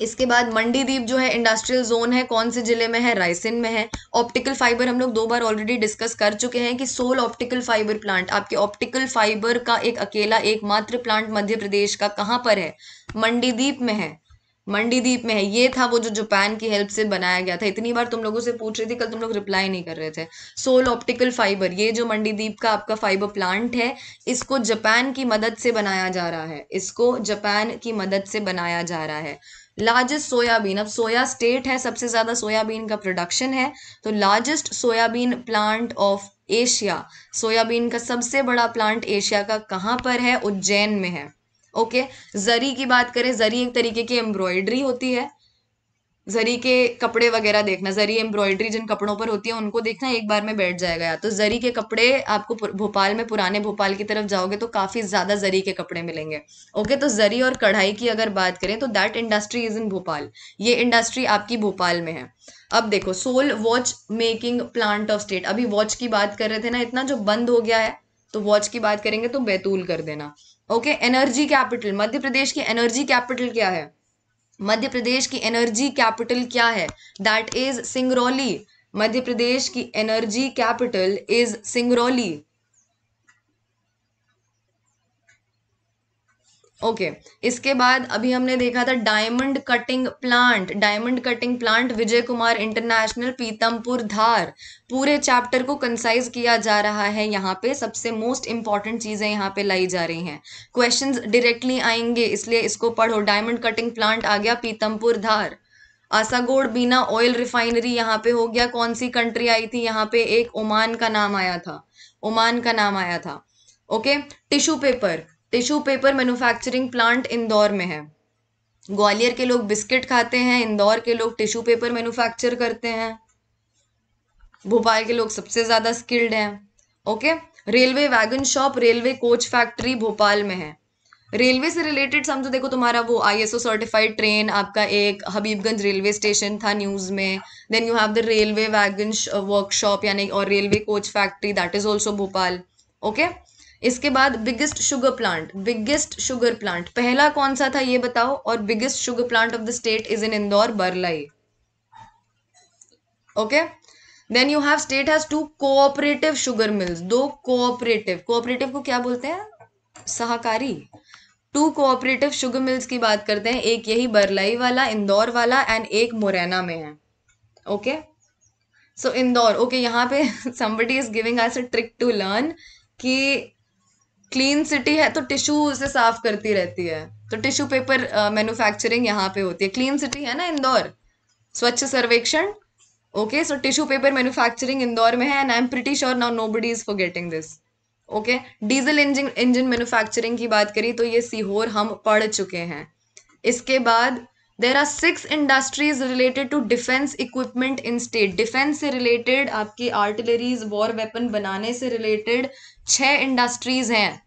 इसके बाद मंडीदीप जो है इंडस्ट्रियल जोन है कौन से जिले में है रायसेन में है ऑप्टिकल फाइबर हम लोग दो बार ऑलरेडी डिस्कस कर चुके हैं कि सोल ऑप्टिकल फाइबर प्लांट आपके ऑप्टिकल फाइबर का एक अकेला एकमात्र प्लांट मध्य प्रदेश का कहाँ पर है मंडीदीप में है मंडीदीप में है ये था वो जो जापान की हेल्प से बनाया गया था इतनी बार तुम लोगों से पूछ रही थी कल तुम लोग रिप्लाई नहीं कर रहे थे सोल ऑप्टिकल फाइबर ये जो मंडीदीप का आपका फाइबर प्लांट है इसको जापान की मदद से बनाया जा रहा है इसको जापान की मदद से बनाया जा रहा है लार्जेस्ट सोयाबीन अब सोया स्टेट है सबसे ज़्यादा सोयाबीन का प्रोडक्शन है तो largest soybean plant of Asia soybean का सबसे बड़ा प्लांट एशिया का कहाँ पर है उज्जैन में है ओके जरी की बात करें जरी एक तरीके की एम्ब्रॉयडरी होती है जरी के कपड़े वगैरह देखना जरी एम्ब्रॉयडरी जिन कपड़ों पर होती है उनको देखना एक बार में बैठ जाएगा या तो जरी के कपड़े आपको भोपाल में पुराने भोपाल की तरफ जाओगे तो काफ़ी ज़्यादा जरी के कपड़े मिलेंगे ओके तो जरी और कढ़ाई की अगर बात करें तो that industry is in Bhopal ये इंडस्ट्री आपकी भोपाल में है अब देखो sole watch making plant of state अभी वॉच की बात कर रहे थे ना इतना जो बंद हो गया है तो वॉच की बात करेंगे तो बैतूल कर देना okay energy capital Madhya Pradesh की एनर्जी कैपिटल क्या है मध्य प्रदेश की एनर्जी कैपिटल क्या है दैट इज सिंगरौली मध्य प्रदेश की energy capital is Singrauli okay okay. इसके बाद अभी हमने देखा था diamond cutting plant diamond cutting plant Vijay Kumar international Pithampur Dhar पूरे चैप्टर को कंसाइज किया जा रहा है यहाँ पे सबसे मोस्ट इंपॉर्टेंट चीज़ें यहाँ पे लाई जा रही हैं क्वेश्चंस डायरेक्टली आएंगे इसलिए इसको पढ़ो डायमंड कटिंग प्लांट आ गया पीतमपुर धार आसागोड़ बीना ऑयल रिफाइनरी यहाँ पे हो गया कौन सी कंट्री आई थी यहाँ पे एक ओमान का नाम आया था ओमान का नाम आया था okay tissue paper tissue paper manufacturing plant Indore में है ग्वालियर के लोग बिस्किट खाते हैं इंदौर के लोग टिश्यू पेपर मैन्युफैक्चर करते हैं भोपाल के लोग सबसे ज़्यादा स्किल्ड हैं okay railway wagon shop railway coach factory Bhopal में है रेलवे से रिलेटेड समझो देखो तुम्हारा वो आईएसओ सर्टिफाइड ट्रेन आपका एक हबीबगंज रेलवे स्टेशन था न्यूज़ में then you have the railway wagon workshop यानी और railway coach factory that is also Bhopal okay okay? इसके बाद biggest sugar plant biggest sugar plant पहला कौन सा था ये बताओ और biggest sugar plant of the state is in Indore Barlai okay then you have state has two cooperative sugar mills दो कोऑपरेटिव कोऑपरेटिव को क्या बोलते हैं सहकारी टू कोऑपरेटिव शुगर मिल्स की बात करते हैं एक यही बरलाई वाला इंदौर वाला एंड एक मुरैना में है ओके सो इंदौर ओके यहाँ पे somebody is giving us a trick to learn कि क्लीन सिटी है तो टिश्यू उसे साफ करती रहती है तो टिश्यू पेपर मैन्युफैक्चरिंग यहाँ पे होती है क्लीन सिटी है ना Indore Swachh Survekshan okay so tissue paper manufacturing Indore में है and I am pretty sure now nobody is getting this okay diesel engine engine manufacturing की बात करी तो ये सीहोर हम पढ़ चुके हैं इसके बाद there are six industries related to defence equipment in state defence से रिलेटेड आपकी आर्टिलरीज वॉर वेपन बनाने से रिलेटेड छः इंडस्ट्रीज हैं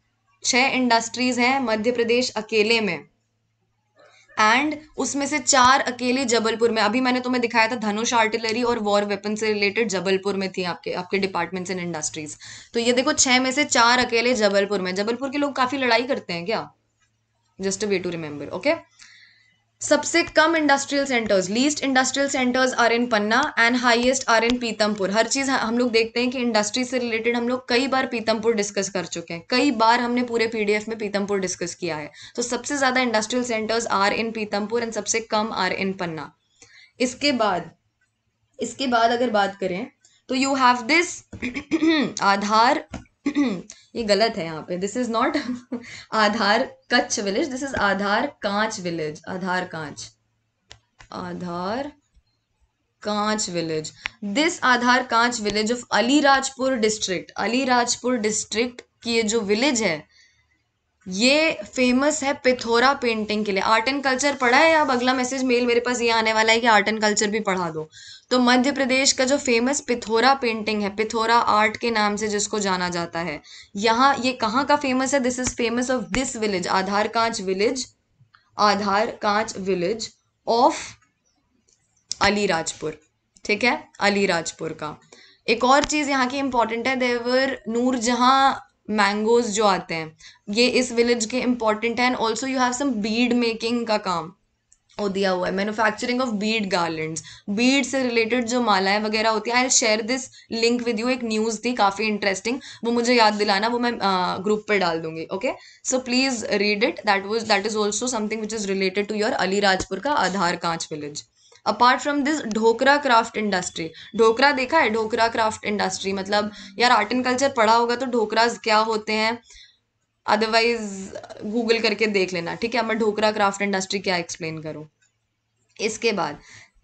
छह इंडस्ट्रीज हैं मध्य प्रदेश अकेले में एंड उसमें से चार अकेले जबलपुर में अभी मैंने तुम्हें दिखाया था धनुष आर्टिलरी और वॉर वेपन से रिलेटेड जबलपुर में थी आपके आपके डिपार्टमेंट्स एंड इंडस्ट्रीज तो ये देखो छह में से चार अकेले जबलपुर में जबलपुर के लोग काफ़ी लड़ाई करते हैं क्या just way to remember okay सबसे कम industrial centres least industrial centres are in Panna and highest are in Pithampur हर चीज़ हम लोग देखते हैं कि इंडस्ट्री से रिलेटेड हम लोग कई बार पीतमपुर डिस्कस कर चुके हैं कई बार हमने पूरे पीडीएफ में पीतमपुर डिस्कस किया है तो सबसे ज़्यादा industrial centres are in Pithampur and सबसे कम आर इन पन्ना इसके बाद इसके बाद अगर बात करें तो यू हैव दिस आधार ये गलत है यहाँ पे this is not Aadhar Kutch village this is Aadhar Kanch village Aadhar कांच आधार Kanch village this Aadhar Kanch village of Alirajpur district Alirajpur district की ये जो विलेज है ये फेमस है पिथोरा पेंटिंग के लिए आर्ट एंड कल्चर पढ़ा है अब अगला मैसेज मेल मेरे पास ये आने वाला है कि आर्ट एंड कल्चर भी पढ़ा दो तो मध्य प्रदेश का जो फेमस पिथोरा पेंटिंग है पिथोरा आर्ट के नाम से जिसको जाना जाता है यहाँ ये कहाँ का फेमस है this is famous of this village Aadhar Kanch village Aadhar Kanch village of Alirajpur ठीक है अलीराजपुर का एक और चीज़ यहाँ की इंपॉर्टेंट है देवर नूर जहाँ मैंगोज जो आते हैं ये इस विलेज के इंपॉर्टेंट हैं and also you have some bead making का काम वो दिया हुआ है manufacturing of bead garlands bead से रिलेटेड जो मालाएं वगैरह होती है I share this link with you एक न्यूज़ थी काफ़ी इंटरेस्टिंग वो मुझे याद दिलाना वो मैं ग्रुप पर पे डाल दूंगी okay so please read it that was that is also something which is related to your Alirajpur का Aadhar Kanch village apart from this Dhokra craft industry Dhokra देखा है ढोकरा क्राफ्ट इंडस्ट्री मतलब यार आर्ट एंड कल्चर पढ़ा होगा तो ढोकराज क्या होते हैं अदरवाइज गूगल करके देख लेना ठीक है मैं ढोकरा क्राफ्ट इंडस्ट्री क्या एक्सप्लेन करूँ इसके बाद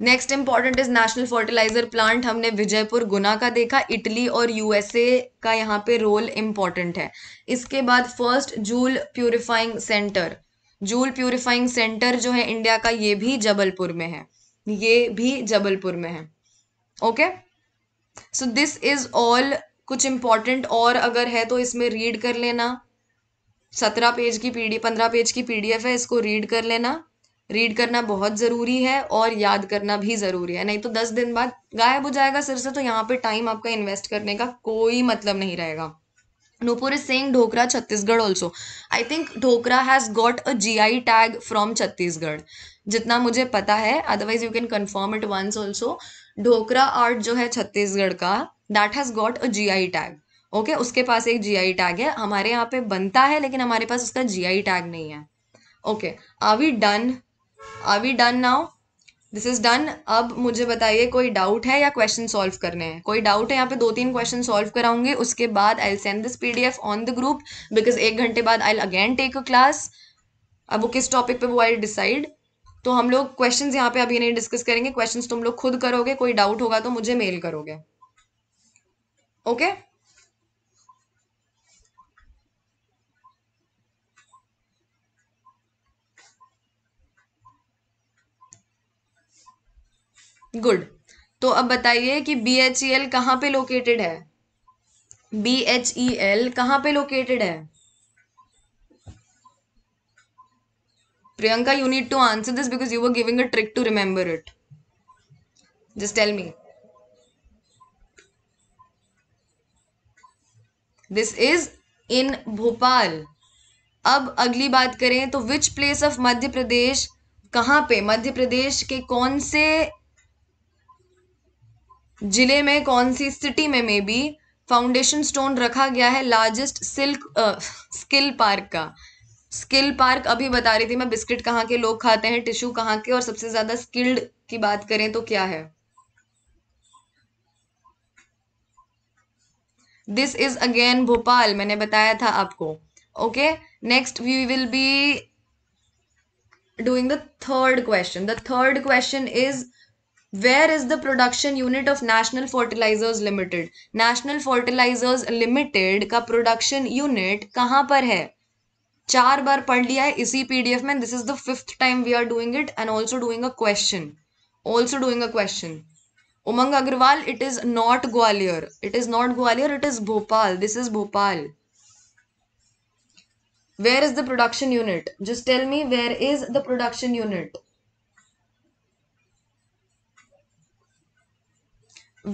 next important is national fertilizer plant हमने विजयपुर गुना का देखा इटली और यूएसए का यहाँ पे रोल इम्पॉर्टेंट है इसके बाद first jewel purifying centre jewel purifying centre जो है इंडिया का ये भी जबलपुर में है ये भी जबलपुर में है okay so this is all कुछ इंपॉर्टेंट और अगर है तो इसमें रीड कर लेना सत्रह पेज की पी डी पंद्रह पेज की पीडीएफ है इसको रीड कर लेना रीड करना बहुत ज़रूरी है और याद करना भी ज़रूरी है नहीं तो दस दिन बाद गायब हो जाएगा सिर से तो यहाँ पे टाइम आपका इन्वेस्ट करने का कोई मतलब नहीं रहेगा is is saying Chhattisgarh also I think Dhokra has got a G I tag from Chhattisgarh जितना मुझे पता है otherwise you can confirm it once also Dhokra art जो है छत्तीसगढ़ का that has got a G I tag okay उसके पास एक जी आई टैग है हमारे यहाँ पे बनता है लेकिन हमारे पास उसका जी आई टैग नहीं है okay are we done are we done now this is done अब मुझे बताइए कोई डाउट है या क्वेश्चन सॉल्व करने हैं कोई डाउट है यहाँ पे दो तीन क्वेश्चन सॉल्व कराऊंगे उसके बाद I send this PDF on the group because एक घंटे बाद I again take a class अब वो किस टॉपिक पे वो आई डिसाइड तो हम लोग क्वेश्चन यहाँ पे अभी नहीं डिस्कस करेंगे क्वेश्चन तुम लोग खुद करोगे कोई डाउट होगा तो मुझे मेल करोगे ओके गुड तो अब बताइए कि बी एच ई एल कहाँ पे लोकेटेड है बी एच ई एल कहाँ पे लोकेटेड है Priyanka, you need to answer this because you were giving a trick to remember it. Just tell me. this is in bhopal अब अगली बात करें तो which place of madhya pradesh कहाँ पे मध्य प्रदेश के कौन से जिले में कौन सी सिटी में मे बी फाउंडेशन स्टोन रखा गया है लार्जेस्ट सिल्क स्किल पार्क का स्किल पार्क अभी बता रही थी मैं बिस्किट कहाँ के लोग खाते हैं टिश्यू कहाँ के और सबसे ज्यादा स्किल्ड की बात करें तो क्या है दिस इज अगेन भोपाल मैंने बताया था आपको okay next we will be doing the third question the third question is where is the production unit of national fertilizers limited national fertilizers limited का प्रोडक्शन यूनिट कहाँ पर है चार बार पढ़ लिया है इसी पीडीएफ में this is the fifth time we are doing it and also doing a question also doing a question Umang Agarwal it is not Gwalior it is not Gwalior it is Bhopal this is Bhopal where is the production unit just tell me where is the production unit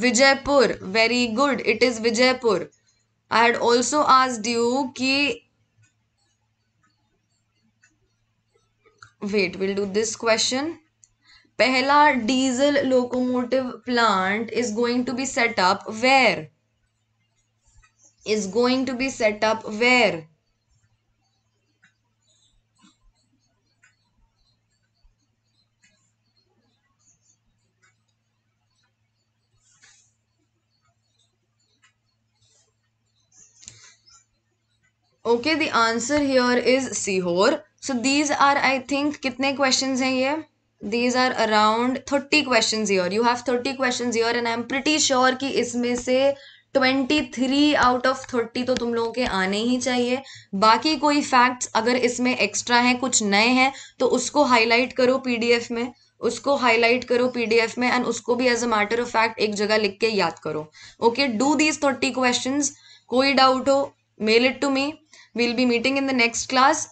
Vijaypur very good it is Vijaypur I had also आज ड्यू की Wait, we'll do this question. Pehla diesel locomotive plant is going to be set up where? Is going to be set up where? Okay, the answer here is Sihor. So these are I think कितने क्वेश्चन हैं ये these are around thirty question your you have thirty question your and I am pretty sure कि इसमें से twenty three out of thirty तो तुम लोगों के आने ही चाहिए बाकी कोई फैक्ट्स अगर इसमें एक्स्ट्रा हैं कुछ नए हैं तो उसको हाईलाइट करो पीडीएफ में उसको हाईलाइट करो पीडीएफ में एंड उसको भी as a matter of fact एक जगह लिख के याद करो okay do these thirty question कोई डाउट हो mail it to me we'll be meeting in the next class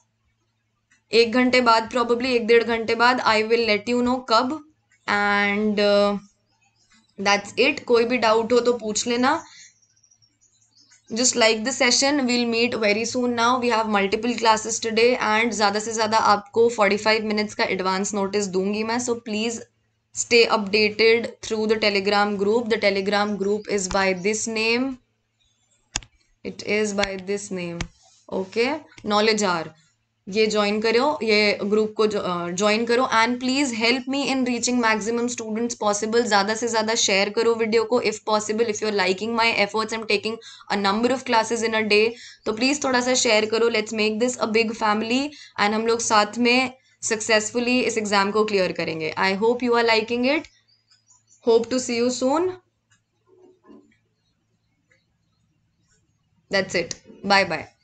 एक घंटे बाद प्रॉबली एक डेढ़ घंटे बाद I will let you know कब एंड दैट्स इट कोई भी डाउट हो तो पूछ लेना just like the session we'll meet very soon now we have multiple classes today and ज़्यादा से ज़्यादा आपको फोर्टी फाइव मिनट्स का एडवांस नोटिस दूंगी मैं so please stay updated through the Telegram group the Telegram group is by this name it is by this name okay knowledge are ये ज्वाइन करो ये ग्रुप को ज्वाइन करो and please help me in reaching maximum students possible ज़्यादा से ज़्यादा शेयर करो वीडियो को if possible if you are liking my efforts M taking a number of classes in a day तो प्लीज़ थोड़ा सा शेयर करो let's make this a big family and हम लोग साथ में सक्सेसफुली इस एग्ज़ाम को क्लियर करेंगे I hope you are liking it hope to see you soon that's it bye bye